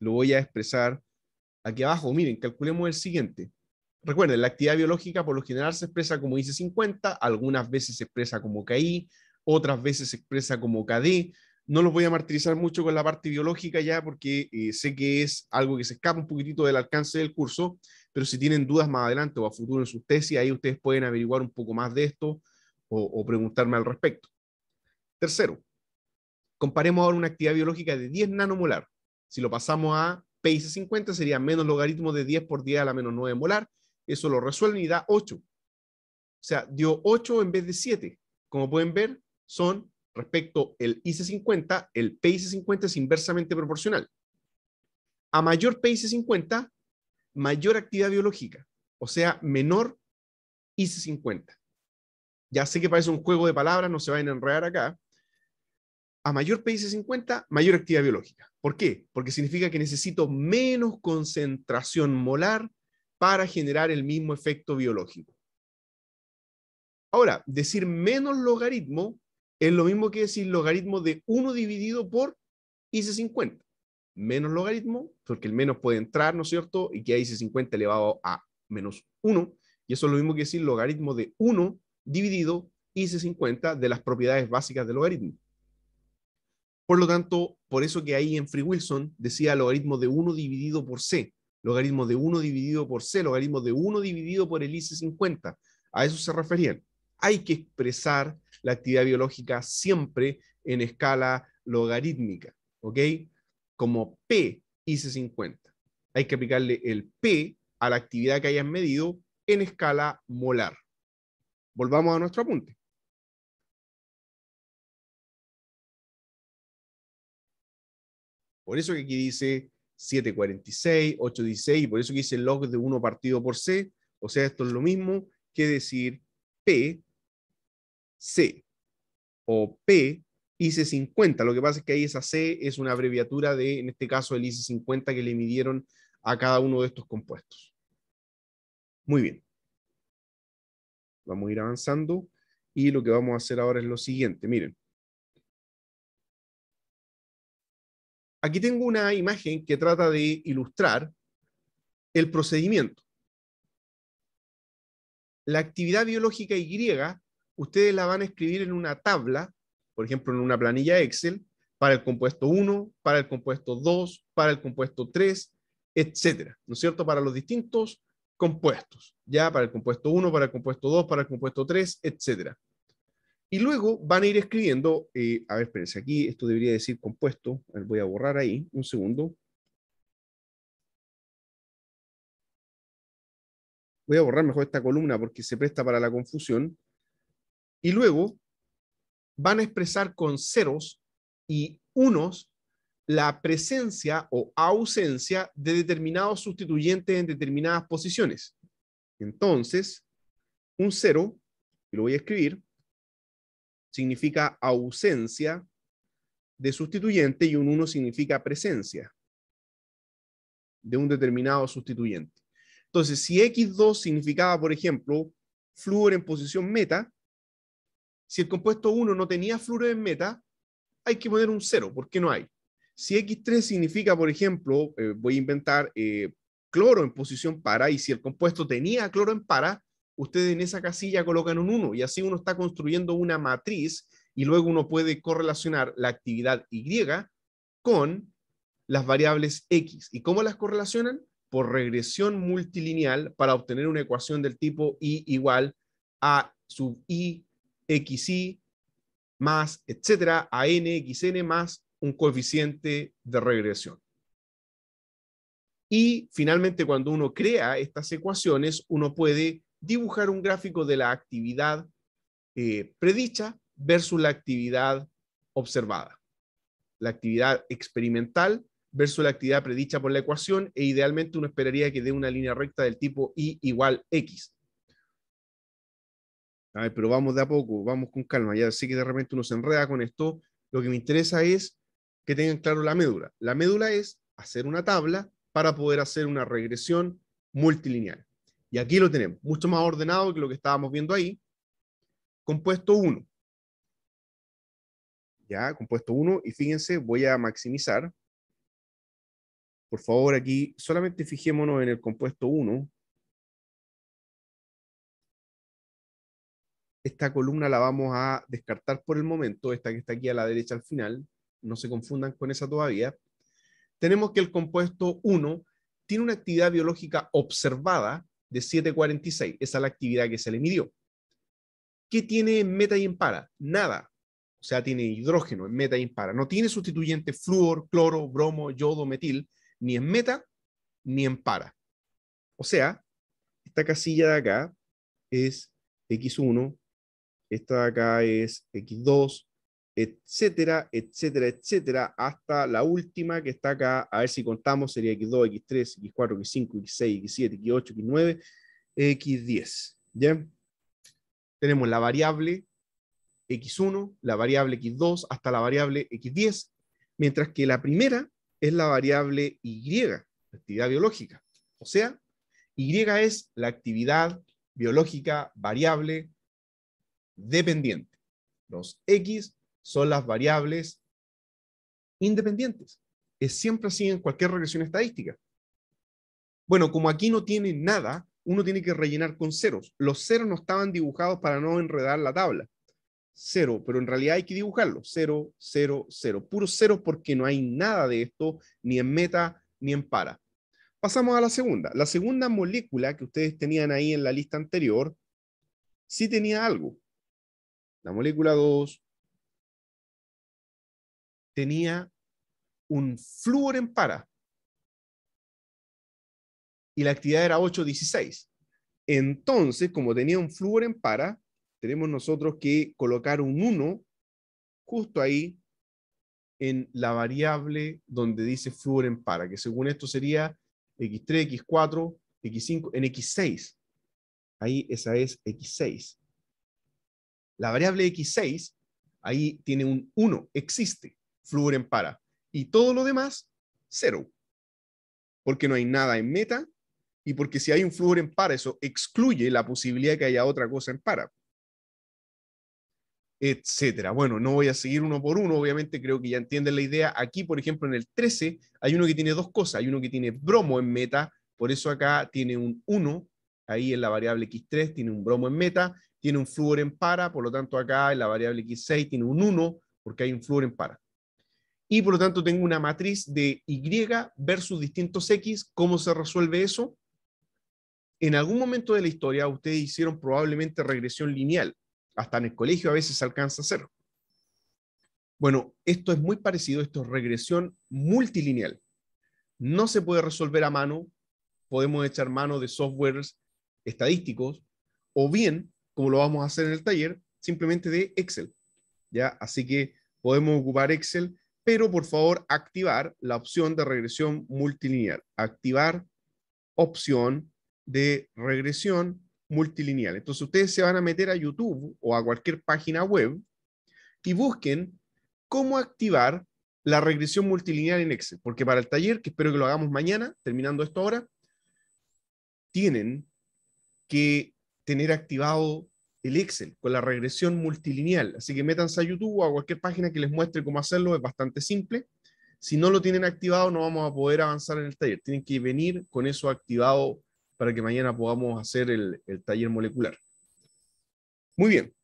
Lo voy a expresar aquí abajo. Miren, calculemos el siguiente. Recuerden, la actividad biológica por lo general se expresa como IC50, algunas veces se expresa como KI, otras veces se expresa como KD, no los voy a martirizar mucho con la parte biológica ya, porque eh, sé que es algo que se escapa un poquitito del alcance del curso, pero si tienen dudas más adelante o a futuro en sus tesis, ahí ustedes pueden averiguar un poco más de esto o, o preguntarme al respecto. Tercero, comparemos ahora una actividad biológica de 10 nanomolar. Si lo pasamos a PIC50 sería menos logaritmo de 10 por 10 a la menos 9 molar. Eso lo resuelven y da 8. O sea, dio 8 en vez de 7. Como pueden ver, son respecto el IC50, el PIC50 es inversamente proporcional. A mayor PIC50, mayor actividad biológica, o sea, menor IC50. Ya sé que parece un juego de palabras, no se vayan a enredar acá. A mayor PIC50, mayor actividad biológica. ¿Por qué? Porque significa que necesito menos concentración molar para generar el mismo efecto biológico. Ahora, decir menos logaritmo es lo mismo que decir logaritmo de 1 dividido por IC50. Menos logaritmo, porque el menos puede entrar, ¿no es cierto? Y hay IC50 elevado a menos 1. Y eso es lo mismo que decir logaritmo de 1 dividido IC50 de las propiedades básicas del logaritmo. Por lo tanto, por eso que ahí en Free Wilson decía logaritmo de 1 dividido por C, logaritmo de 1 dividido por C, logaritmo de 1 dividido por el IC50. A eso se referían hay que expresar la actividad biológica siempre en escala logarítmica, ¿ok? Como P c 50 Hay que aplicarle el P a la actividad que hayan medido en escala molar. Volvamos a nuestro apunte. Por eso que aquí dice 746, 816, por eso que dice log de 1 partido por C, o sea, esto es lo mismo que decir P C o P IC50. Lo que pasa es que ahí esa C es una abreviatura de, en este caso, el IC50 que le midieron a cada uno de estos compuestos. Muy bien. Vamos a ir avanzando y lo que vamos a hacer ahora es lo siguiente. Miren. Aquí tengo una imagen que trata de ilustrar el procedimiento. La actividad biológica Y ustedes la van a escribir en una tabla, por ejemplo, en una planilla Excel, para el compuesto 1, para el compuesto 2, para el compuesto 3, etcétera, ¿no es cierto? Para los distintos compuestos, ya para el compuesto 1, para el compuesto 2, para el compuesto 3, etcétera. Y luego van a ir escribiendo, eh, a ver, espérense, aquí esto debería decir compuesto, voy a borrar ahí, un segundo. Voy a borrar mejor esta columna porque se presta para la confusión. Y luego van a expresar con ceros y unos la presencia o ausencia de determinados sustituyentes en determinadas posiciones. Entonces, un cero, y lo voy a escribir, significa ausencia de sustituyente y un 1 significa presencia de un determinado sustituyente. Entonces, si X2 significaba, por ejemplo, flúor en posición meta, si el compuesto 1 no tenía flúor en meta, hay que poner un 0, porque no hay. Si X3 significa, por ejemplo, eh, voy a inventar eh, cloro en posición para, y si el compuesto tenía cloro en para, ustedes en esa casilla colocan un 1, y así uno está construyendo una matriz, y luego uno puede correlacionar la actividad Y con las variables X. ¿Y cómo las correlacionan? Por regresión multilineal para obtener una ecuación del tipo y igual a sub y XY más, etcétera, a n, xn más un coeficiente de regresión. Y finalmente, cuando uno crea estas ecuaciones, uno puede dibujar un gráfico de la actividad eh, predicha versus la actividad observada. La actividad experimental versus la actividad predicha por la ecuación e idealmente uno esperaría que dé una línea recta del tipo I igual X pero vamos de a poco, vamos con calma. Ya sé que de repente uno se enreda con esto. Lo que me interesa es que tengan claro la médula. La médula es hacer una tabla para poder hacer una regresión multilineal. Y aquí lo tenemos, mucho más ordenado que lo que estábamos viendo ahí. Compuesto 1. Ya, compuesto 1. Y fíjense, voy a maximizar. Por favor, aquí solamente fijémonos en el compuesto 1. esta columna la vamos a descartar por el momento, esta que está aquí a la derecha al final, no se confundan con esa todavía. Tenemos que el compuesto 1 tiene una actividad biológica observada de 746, esa es la actividad que se le midió. ¿Qué tiene en meta y en para? Nada. O sea, tiene hidrógeno en meta y en para. No tiene sustituyente flúor, cloro, bromo, yodo, metil, ni en meta ni en para. O sea, esta casilla de acá es X1, esta de acá es X2, etcétera, etcétera, etcétera, hasta la última que está acá, a ver si contamos, sería X2, X3, X4, X5, X6, X7, X8, X9, X10. ¿Ya? Tenemos la variable X1, la variable X2, hasta la variable X10, mientras que la primera es la variable Y, actividad biológica. O sea, Y es la actividad biológica variable dependiente. Los X son las variables independientes. Es siempre así en cualquier regresión estadística. Bueno, como aquí no tiene nada, uno tiene que rellenar con ceros. Los ceros no estaban dibujados para no enredar la tabla. Cero, pero en realidad hay que dibujarlo. Cero, cero, cero. puro ceros porque no hay nada de esto, ni en meta, ni en para. Pasamos a la segunda. La segunda molécula que ustedes tenían ahí en la lista anterior, sí tenía algo la molécula 2, tenía un flúor en para. Y la actividad era 816. Entonces, como tenía un flúor en para, tenemos nosotros que colocar un 1 justo ahí en la variable donde dice flúor en para, que según esto sería X3, X4, X5, en X6. Ahí esa es X6. La variable X6, ahí tiene un 1, existe, Fluor en para. Y todo lo demás, cero. Porque no hay nada en meta y porque si hay un Fluor en para, eso excluye la posibilidad de que haya otra cosa en para. Etcétera. Bueno, no voy a seguir uno por uno, obviamente creo que ya entienden la idea. Aquí, por ejemplo, en el 13 hay uno que tiene dos cosas. Hay uno que tiene bromo en meta, por eso acá tiene un 1 ahí en la variable X3 tiene un bromo en meta, tiene un flúor en para, por lo tanto acá en la variable X6 tiene un 1 porque hay un flúor en para. Y por lo tanto tengo una matriz de Y versus distintos X. ¿Cómo se resuelve eso? En algún momento de la historia ustedes hicieron probablemente regresión lineal. Hasta en el colegio a veces alcanza a cero. Bueno, esto es muy parecido, esto es regresión multilineal. No se puede resolver a mano, podemos echar mano de softwares estadísticos, o bien, como lo vamos a hacer en el taller, simplemente de Excel. ¿ya? Así que podemos ocupar Excel, pero por favor activar la opción de regresión multilineal. Activar opción de regresión multilineal. Entonces ustedes se van a meter a YouTube o a cualquier página web y busquen cómo activar la regresión multilineal en Excel, porque para el taller, que espero que lo hagamos mañana, terminando esto ahora, tienen que tener activado el Excel con la regresión multilineal. Así que métanse a YouTube o a cualquier página que les muestre cómo hacerlo, es bastante simple. Si no lo tienen activado, no vamos a poder avanzar en el taller. Tienen que venir con eso activado para que mañana podamos hacer el, el taller molecular. Muy bien.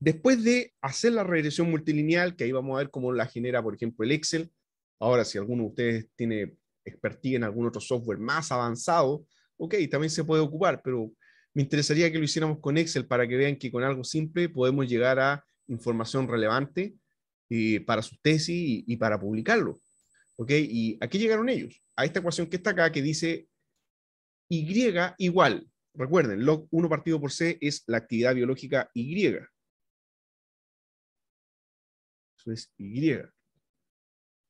Después de hacer la regresión multilineal, que ahí vamos a ver cómo la genera, por ejemplo, el Excel. Ahora, si alguno de ustedes tiene expertise en algún otro software más avanzado, ok, también se puede ocupar, pero me interesaría que lo hiciéramos con Excel para que vean que con algo simple podemos llegar a información relevante eh, para su tesis y, para publicarlo. ¿Ok? ¿Y aquí llegaron ellos? A esta ecuación que está acá que dice Y igual. Recuerden, log 1 partido por C es la actividad biológica Y. Eso es Y.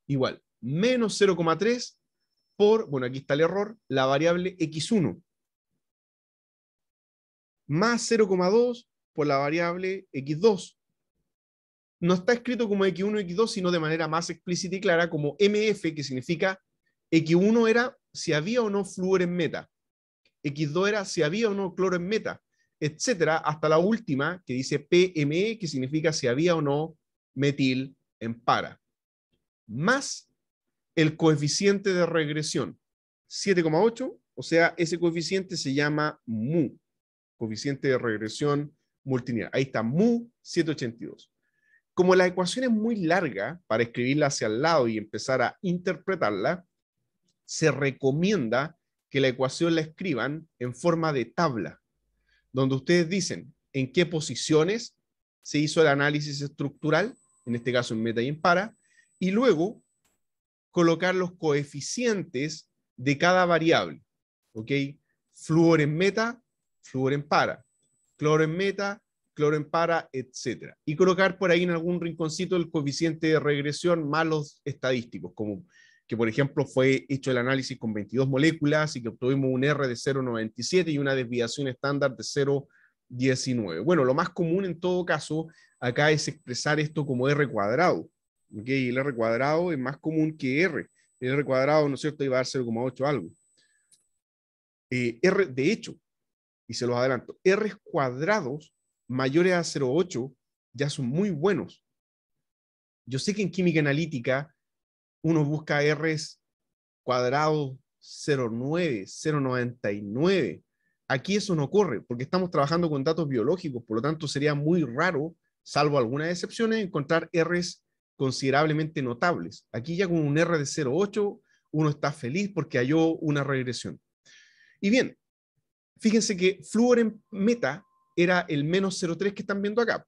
Igual, menos 0,3 por, bueno, aquí está el error, la variable x1, más 0,2 por la variable x2. No está escrito como x1 x2, sino de manera más explícita y clara como mf, que significa x1 era si había o no flúor en meta, x2 era si había o no cloro en meta, etcétera, hasta la última que dice PME, que significa si había o no metil en para. Más el coeficiente de regresión, 7,8, o sea, ese coeficiente se llama mu, coeficiente de regresión multilineal. Ahí está, mu 782. Como la ecuación es muy larga, para escribirla hacia el lado y empezar a interpretarla, se recomienda que la ecuación la escriban en forma de tabla, donde ustedes dicen en qué posiciones se hizo el análisis estructural, en este caso en meta y en para, y luego colocar los coeficientes de cada variable. ¿Ok? Fluor en meta, flúor en para, cloro en meta, cloro en para, etc. Y colocar por ahí en algún rinconcito el coeficiente de regresión malos estadísticos, como que por ejemplo fue hecho el análisis con 22 moléculas y que obtuvimos un R de 0,97 y una desviación estándar de 0,19. Bueno, lo más común en todo caso acá es expresar esto como R cuadrado, ¿ok? Y el R cuadrado es más común que R. El R cuadrado, ¿no es cierto?, iba a dar 0,8 algo. Eh, R, de hecho, y se los adelanto, R cuadrados mayores a 0,8 ya son muy buenos. Yo sé que en química analítica uno busca R cuadrados 0,9, 0,99. Aquí eso no ocurre porque estamos trabajando con datos biológicos, por lo tanto sería muy raro, salvo algunas excepciones, encontrar Rs considerablemente notables. Aquí ya con un R de 0,8 uno está feliz porque halló una regresión. Y bien, fíjense que Fluor en meta era el menos 0,3 que están viendo acá.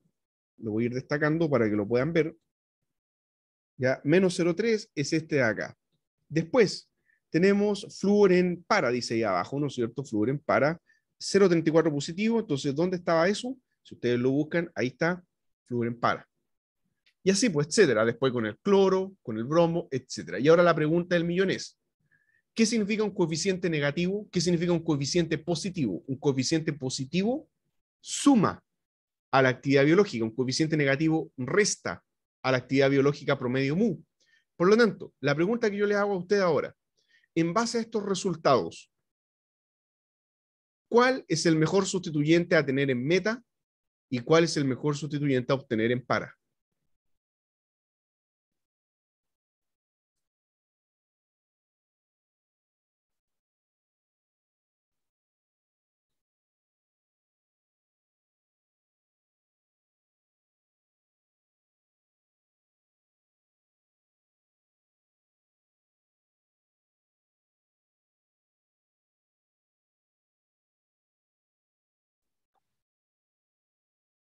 Lo voy a ir destacando para que lo puedan ver. Ya, menos 0,3 es este de acá. Después, tenemos fluor en para, dice ahí abajo, ¿no es cierto? Flúor para, 0.34 positivo, entonces, ¿dónde estaba eso? Si ustedes lo buscan, ahí está, flúor en para y así, pues, etcétera. Después con el cloro, con el bromo, etcétera. Y ahora la pregunta del millón es, ¿qué significa un coeficiente negativo? ¿Qué significa un coeficiente positivo? Un coeficiente positivo suma a la actividad biológica, un coeficiente negativo resta a la actividad biológica promedio mu. Por lo tanto, la pregunta que yo le hago a usted ahora, en base a estos resultados, ¿cuál es el mejor sustituyente a tener en meta y cuál es el mejor sustituyente a obtener en para?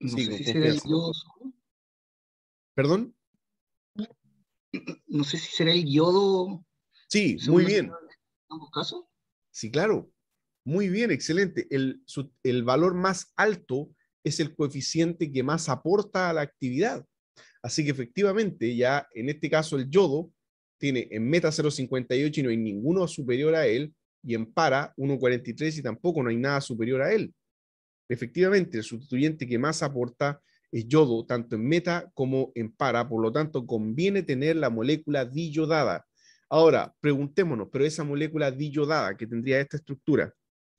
No sé si será el yodo. ¿Perdón? No sé si será el yodo. Sí, muy bien. En ambos casos. Sí, claro. Muy bien, excelente. El, el valor más alto es el coeficiente que más aporta a la actividad. Así que efectivamente, ya en este caso el yodo tiene en meta 0.58 y no hay ninguno superior a él, y en para 1.43 y tampoco no hay nada superior a él. Efectivamente, el sustituyente que más aporta es yodo, tanto en meta como en para, por lo tanto conviene tener la molécula diyodada. Ahora, preguntémonos, pero esa molécula diyodada que tendría esta estructura,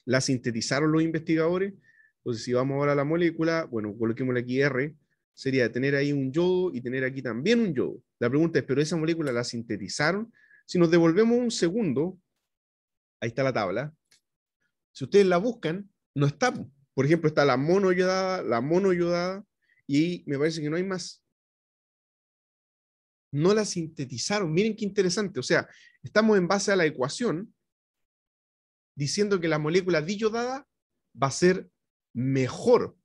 ¿la sintetizaron los investigadores? Entonces, si vamos ahora a la molécula, bueno, coloquemos aquí R, sería tener ahí un yodo y tener aquí también un yodo. La pregunta es, ¿pero esa molécula la sintetizaron? Si nos devolvemos un segundo, ahí está la tabla. Si ustedes la buscan, no está. Por ejemplo, está la monoiodada, la monoiodada y me parece que no hay más. No la sintetizaron. Miren qué interesante. O sea, estamos en base a la ecuación diciendo que la molécula diyodada va a ser mejor,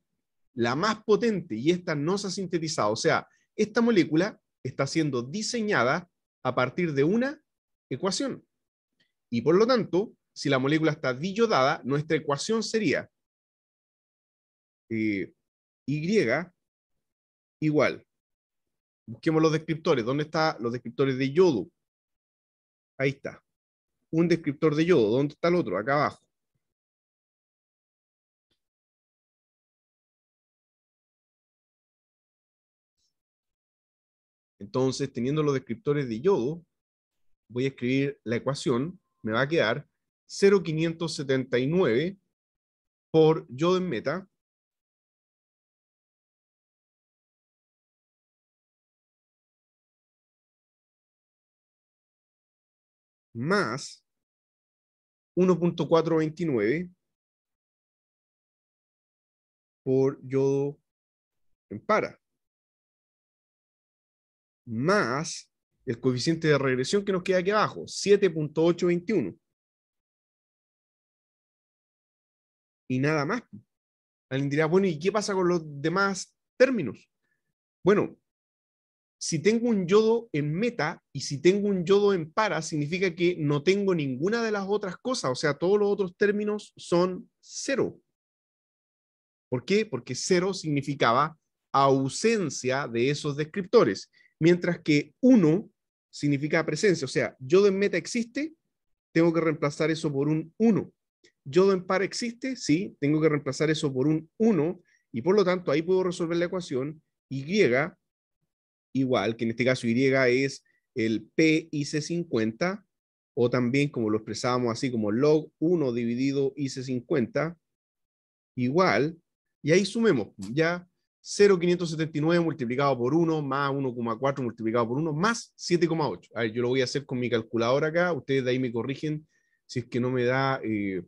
la más potente, y esta no se ha sintetizado. O sea, esta molécula está siendo diseñada a partir de una ecuación. Y por lo tanto, si la molécula está diyodada, nuestra ecuación sería eh, y igual. Busquemos los descriptores. ¿Dónde están los descriptores de yodo? Ahí está. Un descriptor de yodo. ¿Dónde está el otro? Acá abajo. Entonces, teniendo los descriptores de yodo, voy a escribir la ecuación. Me va a quedar 0,579 por yodo en meta más 1.429 por yodo en para, más el coeficiente de regresión que nos queda aquí abajo, 7.821. Y nada más. Alguien dirá, bueno, ¿y qué pasa con los demás términos? Bueno, si tengo un yodo en meta y si tengo un yodo en para, significa que no tengo ninguna de las otras cosas, o sea, todos los otros términos son cero. ¿Por qué? Porque cero significaba ausencia de esos descriptores, mientras que uno significa presencia, o sea, yodo en meta existe, tengo que reemplazar eso por un uno. Yodo en para existe, sí, tengo que reemplazar eso por un uno. y por lo tanto ahí puedo resolver la ecuación y igual, que en este caso Y es el PIC50, o también como lo expresábamos así como log 1 dividido IC50, igual, y ahí sumemos, ya 0,579 multiplicado por 1, más 1,4 multiplicado por 1, más 7,8. A ver, yo lo voy a hacer con mi calculadora acá, ustedes de ahí me corrigen si es que no me da... Eh,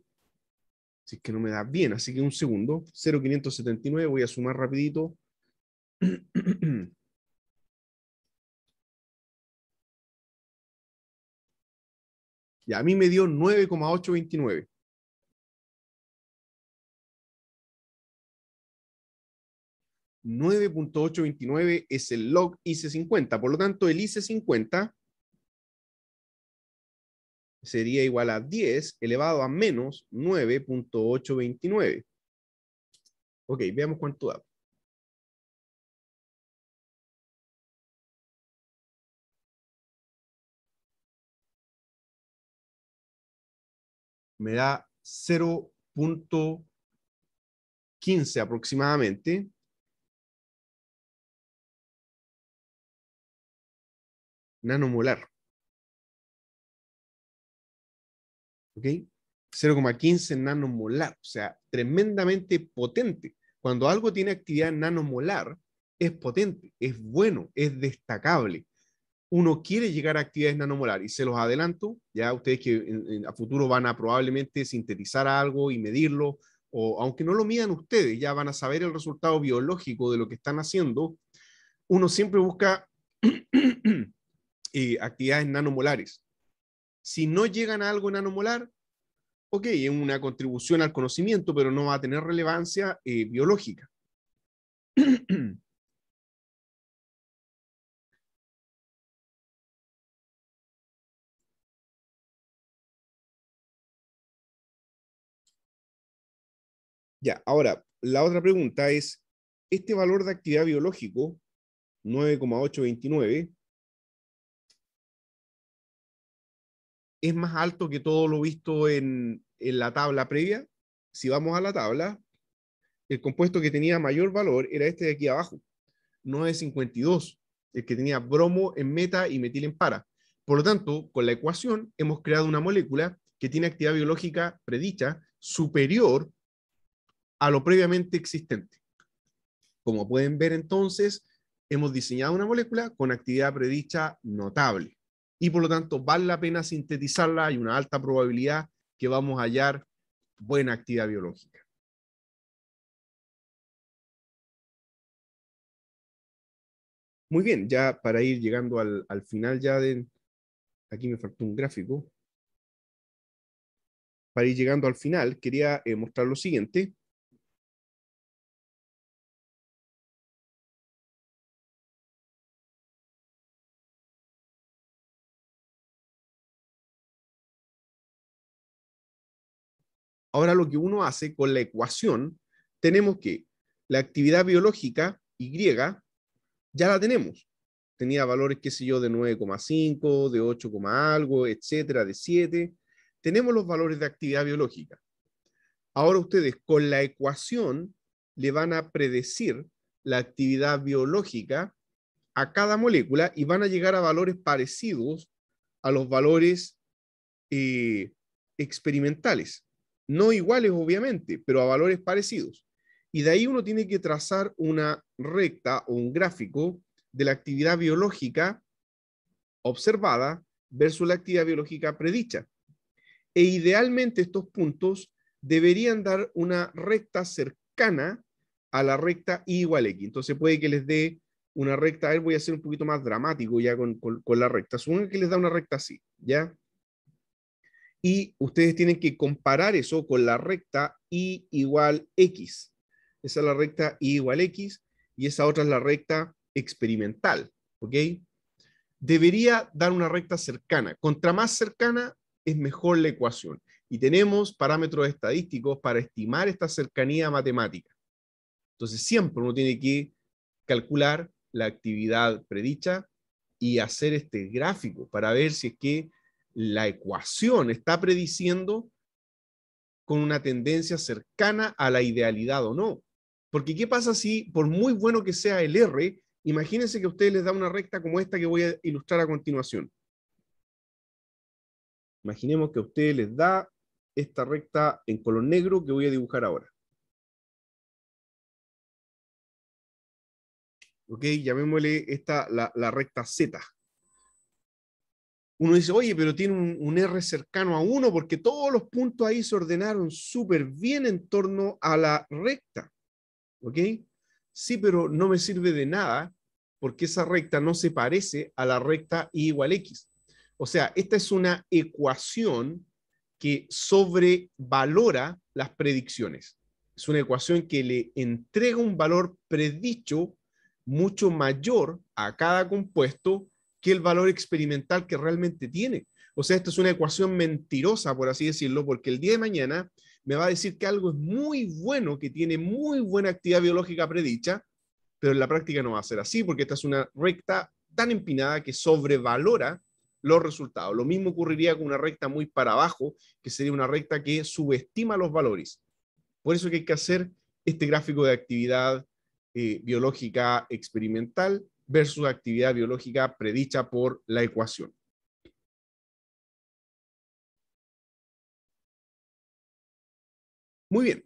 si es que no me da bien, así que un segundo, 0,579, voy a sumar rapidito. [CLEARS THROAT] Y a mí me dio 9,829. ...9.829 es el log IC50. Por lo tanto, el IC50 sería igual a 10 elevado a menos 9.829. Ok, veamos cuánto da. me da 0.15 aproximadamente. Nanomolar. ¿Ok? 0,15 nanomolar, o sea, tremendamente potente. Cuando algo tiene actividad nanomolar, es potente, es bueno, es destacable uno quiere llegar a actividades nanomolar y se los adelanto, ya ustedes que a futuro van a probablemente sintetizar algo y medirlo, o aunque no lo midan ustedes, ya van a saber el resultado biológico de lo que están haciendo, uno siempre busca [CLEARS THROAT] actividades nanomolares. Si no llegan a algo nanomolar, ok, es una contribución al conocimiento, pero no va a tener relevancia eh, biológica. [CLEARS THROAT] [CLEARS THROAT] Ya, ahora, la otra pregunta es, este valor de actividad biológico, 9,829, es más alto que todo lo visto en, la tabla previa. Si vamos a la tabla, el compuesto que tenía mayor valor era este de aquí abajo, 952, el que tenía bromo en meta y metil en para. Por lo tanto, con la ecuación hemos creado una molécula que tiene actividad biológica predicha superior a lo previamente existente. Como pueden ver entonces, hemos diseñado una molécula con actividad predicha notable y por lo tanto vale la pena sintetizarla. Hay una alta probabilidad que vamos a hallar buena actividad biológica. Muy bien, ya para ir llegando al, final ya de... Aquí me faltó un gráfico. Para ir llegando al final, quería eh, mostrar lo siguiente. Ahora lo que uno hace con la ecuación, tenemos que la actividad biológica Y ya la tenemos. Tenía valores, qué sé yo, de 9,5, de 8, algo, etcétera, de 7. Tenemos los valores de actividad biológica. Ahora ustedes con la ecuación le van a predecir la actividad biológica a cada molécula y van a llegar a valores parecidos a los valores eh, experimentales no iguales obviamente, pero a valores parecidos. Y de ahí uno tiene que trazar una recta o un gráfico de la actividad biológica observada versus la actividad biológica predicha. E idealmente estos puntos deberían dar una recta cercana a la recta I igual X. Entonces puede que les dé una recta, a voy a ser un poquito más dramático ya con, con, la recta. Supongo que les da una recta así, ¿ya? y ustedes tienen que comparar eso con la recta y igual x. Esa es la recta y igual x y esa otra es la recta experimental, ¿ok? Debería dar una recta cercana. Contra más cercana es mejor la ecuación. Y tenemos parámetros estadísticos para estimar esta cercanía matemática. Entonces siempre uno tiene que calcular la actividad predicha y hacer este gráfico para ver si es que la ecuación está prediciendo con una tendencia cercana a la idealidad o no. Porque ¿qué pasa si, por muy bueno que sea el R, imagínense que a ustedes les da una recta como esta que voy a ilustrar a continuación? Imaginemos que a ustedes les da esta recta en color negro que voy a dibujar ahora. Ok, llamémosle esta la, la recta Z uno dice, oye, pero tiene un, R cercano a 1 porque todos los puntos ahí se ordenaron súper bien en torno a la recta. ¿Ok? Sí, pero no me sirve de nada porque esa recta no se parece a la recta y igual X. O sea, esta es una ecuación que sobrevalora las predicciones. Es una ecuación que le entrega un valor predicho mucho mayor a cada compuesto que el valor experimental que realmente tiene. O sea, esta es una ecuación mentirosa, por así decirlo, porque el día de mañana me va a decir que algo es muy bueno, que tiene muy buena actividad biológica predicha, pero en la práctica no va a ser así, porque esta es una recta tan empinada que sobrevalora los resultados. Lo mismo ocurriría con una recta muy para abajo, que sería una recta que subestima los valores. Por eso que hay que hacer este gráfico de actividad eh, biológica experimental versus actividad biológica predicha por la ecuación. Muy bien.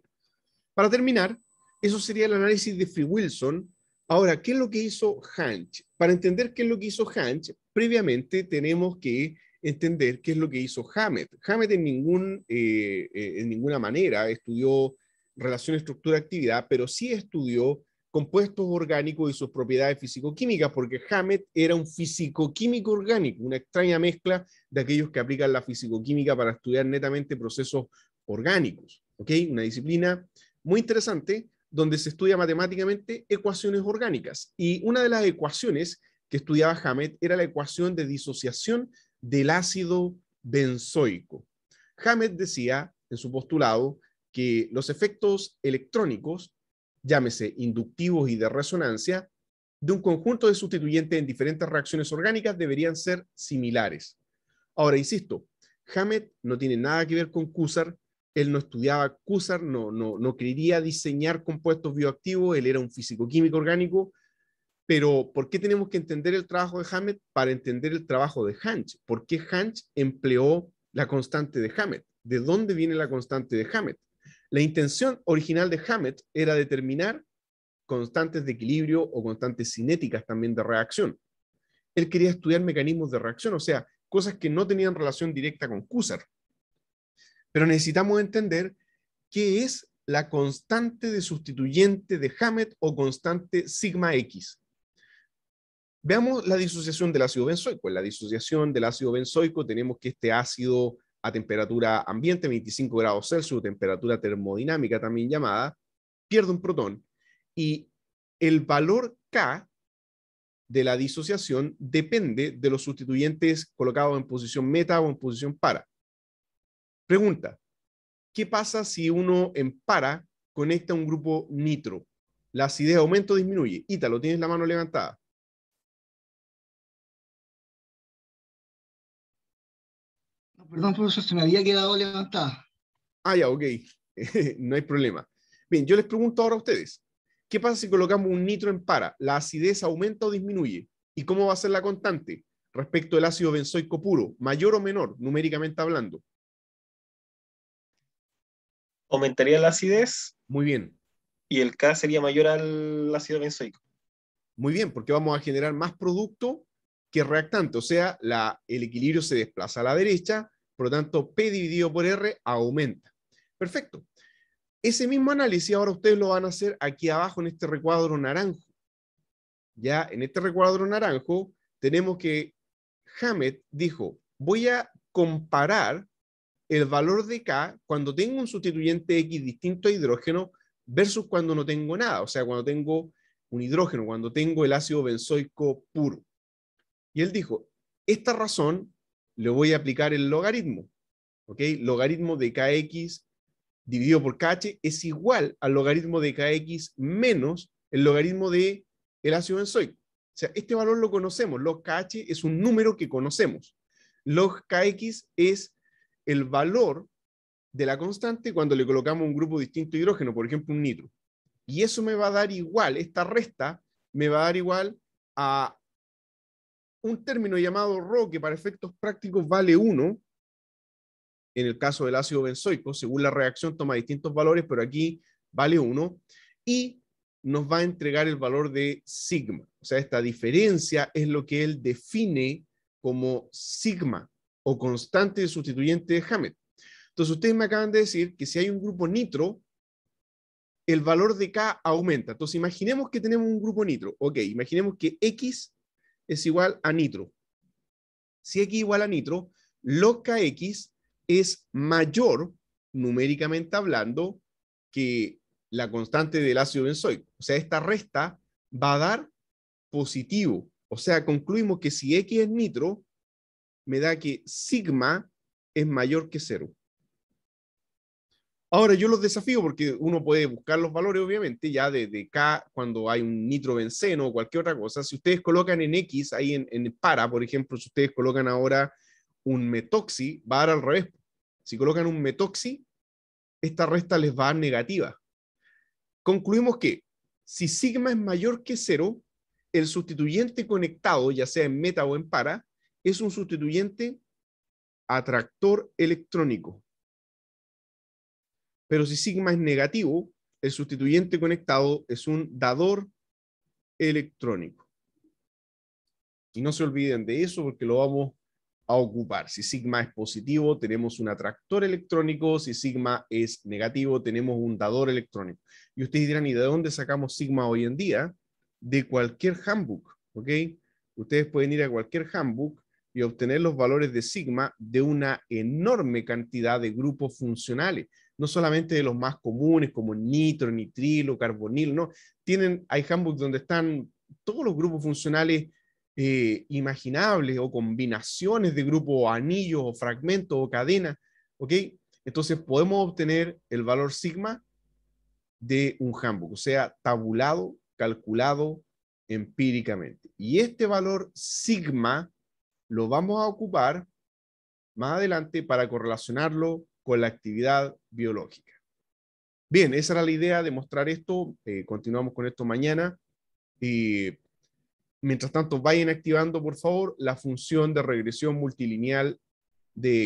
Para terminar, eso sería el análisis de Free Wilson. Ahora, ¿qué es lo que hizo Hanch? Para entender qué es lo que hizo Hanch, previamente tenemos que entender qué es lo que hizo Hammett. Hammett en, ningún, eh, eh, en ninguna manera estudió relación estructura-actividad, pero sí estudió compuestos orgánicos y sus propiedades fisicoquímicas, porque Hammett era un fisicoquímico orgánico, una extraña mezcla de aquellos que aplican la fisicoquímica para estudiar netamente procesos orgánicos. ¿ok? Una disciplina muy interesante donde se estudia matemáticamente ecuaciones orgánicas. Y una de las ecuaciones que estudiaba Hammett era la ecuación de disociación del ácido benzoico. Hammett decía en su postulado que los efectos electrónicos llámese inductivos y de resonancia, de un conjunto de sustituyentes en diferentes reacciones orgánicas deberían ser similares. Ahora, insisto, Hammett no tiene nada que ver con Cusar, él no estudiaba Cusar, no, no, no quería diseñar compuestos bioactivos, él era un físico-químico orgánico, pero ¿por qué tenemos que entender el trabajo de Hammett para entender el trabajo de Hanch? ¿Por qué Hanch empleó la constante de Hammett? ¿De dónde viene la constante de Hammett? La intención original de Hammett era determinar constantes de equilibrio o constantes cinéticas también de reacción. Él quería estudiar mecanismos de reacción, o sea, cosas que no tenían relación directa con Cusser. Pero necesitamos entender qué es la constante de sustituyente de Hammett o constante sigma X. Veamos la disociación del ácido benzoico. En la disociación del ácido benzoico tenemos que este ácido a temperatura ambiente, 25 grados Celsius, temperatura termodinámica también llamada, pierde un protón y el valor K de la disociación depende de los sustituyentes colocados en posición meta o en posición para. Pregunta, ¿qué pasa si uno en para conecta un grupo nitro? La acidez aumenta o disminuye. lo tienes la mano levantada. Perdón, profesor, se me había quedado levantada. Ah, ya, ok. [LAUGHS] no hay problema. Bien, yo les pregunto ahora a ustedes. ¿Qué pasa si colocamos un nitro en para? ¿La acidez aumenta o disminuye? ¿Y cómo va a ser la constante respecto al ácido benzoico puro? ¿Mayor o menor, numéricamente hablando? Aumentaría la acidez. Muy bien. Y el K sería mayor al ácido benzoico. Muy bien, porque vamos a generar más producto que reactante. O sea, el equilibrio se desplaza a la derecha por lo tanto, P dividido por R aumenta. Perfecto. Ese mismo análisis ahora ustedes lo van a hacer aquí abajo en este recuadro naranjo. Ya en este recuadro naranjo tenemos que Hammett dijo, voy a comparar el valor de K cuando tengo un sustituyente X distinto a hidrógeno versus cuando no tengo nada, o sea, cuando tengo un hidrógeno, cuando tengo el ácido benzoico puro. Y él dijo, esta razón le voy a aplicar el logaritmo. ¿Ok? Logaritmo de kx dividido por kh es igual al logaritmo de kx menos el logaritmo de el ácido benzoico. O sea, este valor lo conocemos. Log kh es un número que conocemos. Log kx es el valor de la constante cuando le colocamos un grupo distinto de hidrógeno, por ejemplo, un nitro. Y eso me va a dar igual, esta resta me va a dar igual a un término llamado RO, que para efectos prácticos vale 1, en el caso del ácido benzoico, según la reacción toma distintos valores, pero aquí vale 1, y nos va a entregar el valor de sigma. O sea, esta diferencia es lo que él define como sigma o constante de sustituyente de Hammett. Entonces, ustedes me acaban de decir que si hay un grupo nitro, el valor de K aumenta. Entonces, imaginemos que tenemos un grupo nitro. Ok, imaginemos que X es igual a nitro. Si X igual a nitro, log KX es mayor, numéricamente hablando, que la constante del ácido benzoico. O sea, esta resta va a dar positivo. O sea, concluimos que si X es nitro, me da que sigma es mayor que cero. Ahora yo los desafío porque uno puede buscar los valores, obviamente, ya desde K, cuando hay un nitrobenceno o cualquier otra cosa. Si ustedes colocan en X, ahí en, en para, por ejemplo, si ustedes colocan ahora un metoxi, va a dar al revés. Si colocan un metoxi, esta resta les va a dar negativa. Concluimos que si sigma es mayor que cero, el sustituyente conectado, ya sea en meta o en para, es un sustituyente atractor electrónico. Pero si sigma es negativo, el sustituyente conectado es un dador electrónico. Y no se olviden de eso porque lo vamos a ocupar. Si sigma es positivo, tenemos un atractor electrónico. Si sigma es negativo, tenemos un dador electrónico. Y ustedes dirán, ¿y de dónde sacamos sigma hoy en día? De cualquier handbook, ¿ok? Ustedes pueden ir a cualquier handbook y obtener los valores de sigma de una enorme cantidad de grupos funcionales no solamente de los más comunes como nitro, nitrilo, carbonil, no, tienen, hay handbooks donde están todos los grupos funcionales eh, imaginables o combinaciones de grupos anillos o fragmentos o cadenas, ¿ok? Entonces podemos obtener el valor sigma de un handbook, o sea, tabulado, calculado empíricamente. Y este valor sigma lo vamos a ocupar más adelante para correlacionarlo con la actividad biológica. Bien, esa era la idea de mostrar esto. Eh, continuamos con esto mañana. Y mientras tanto, vayan activando, por favor, la función de regresión multilineal de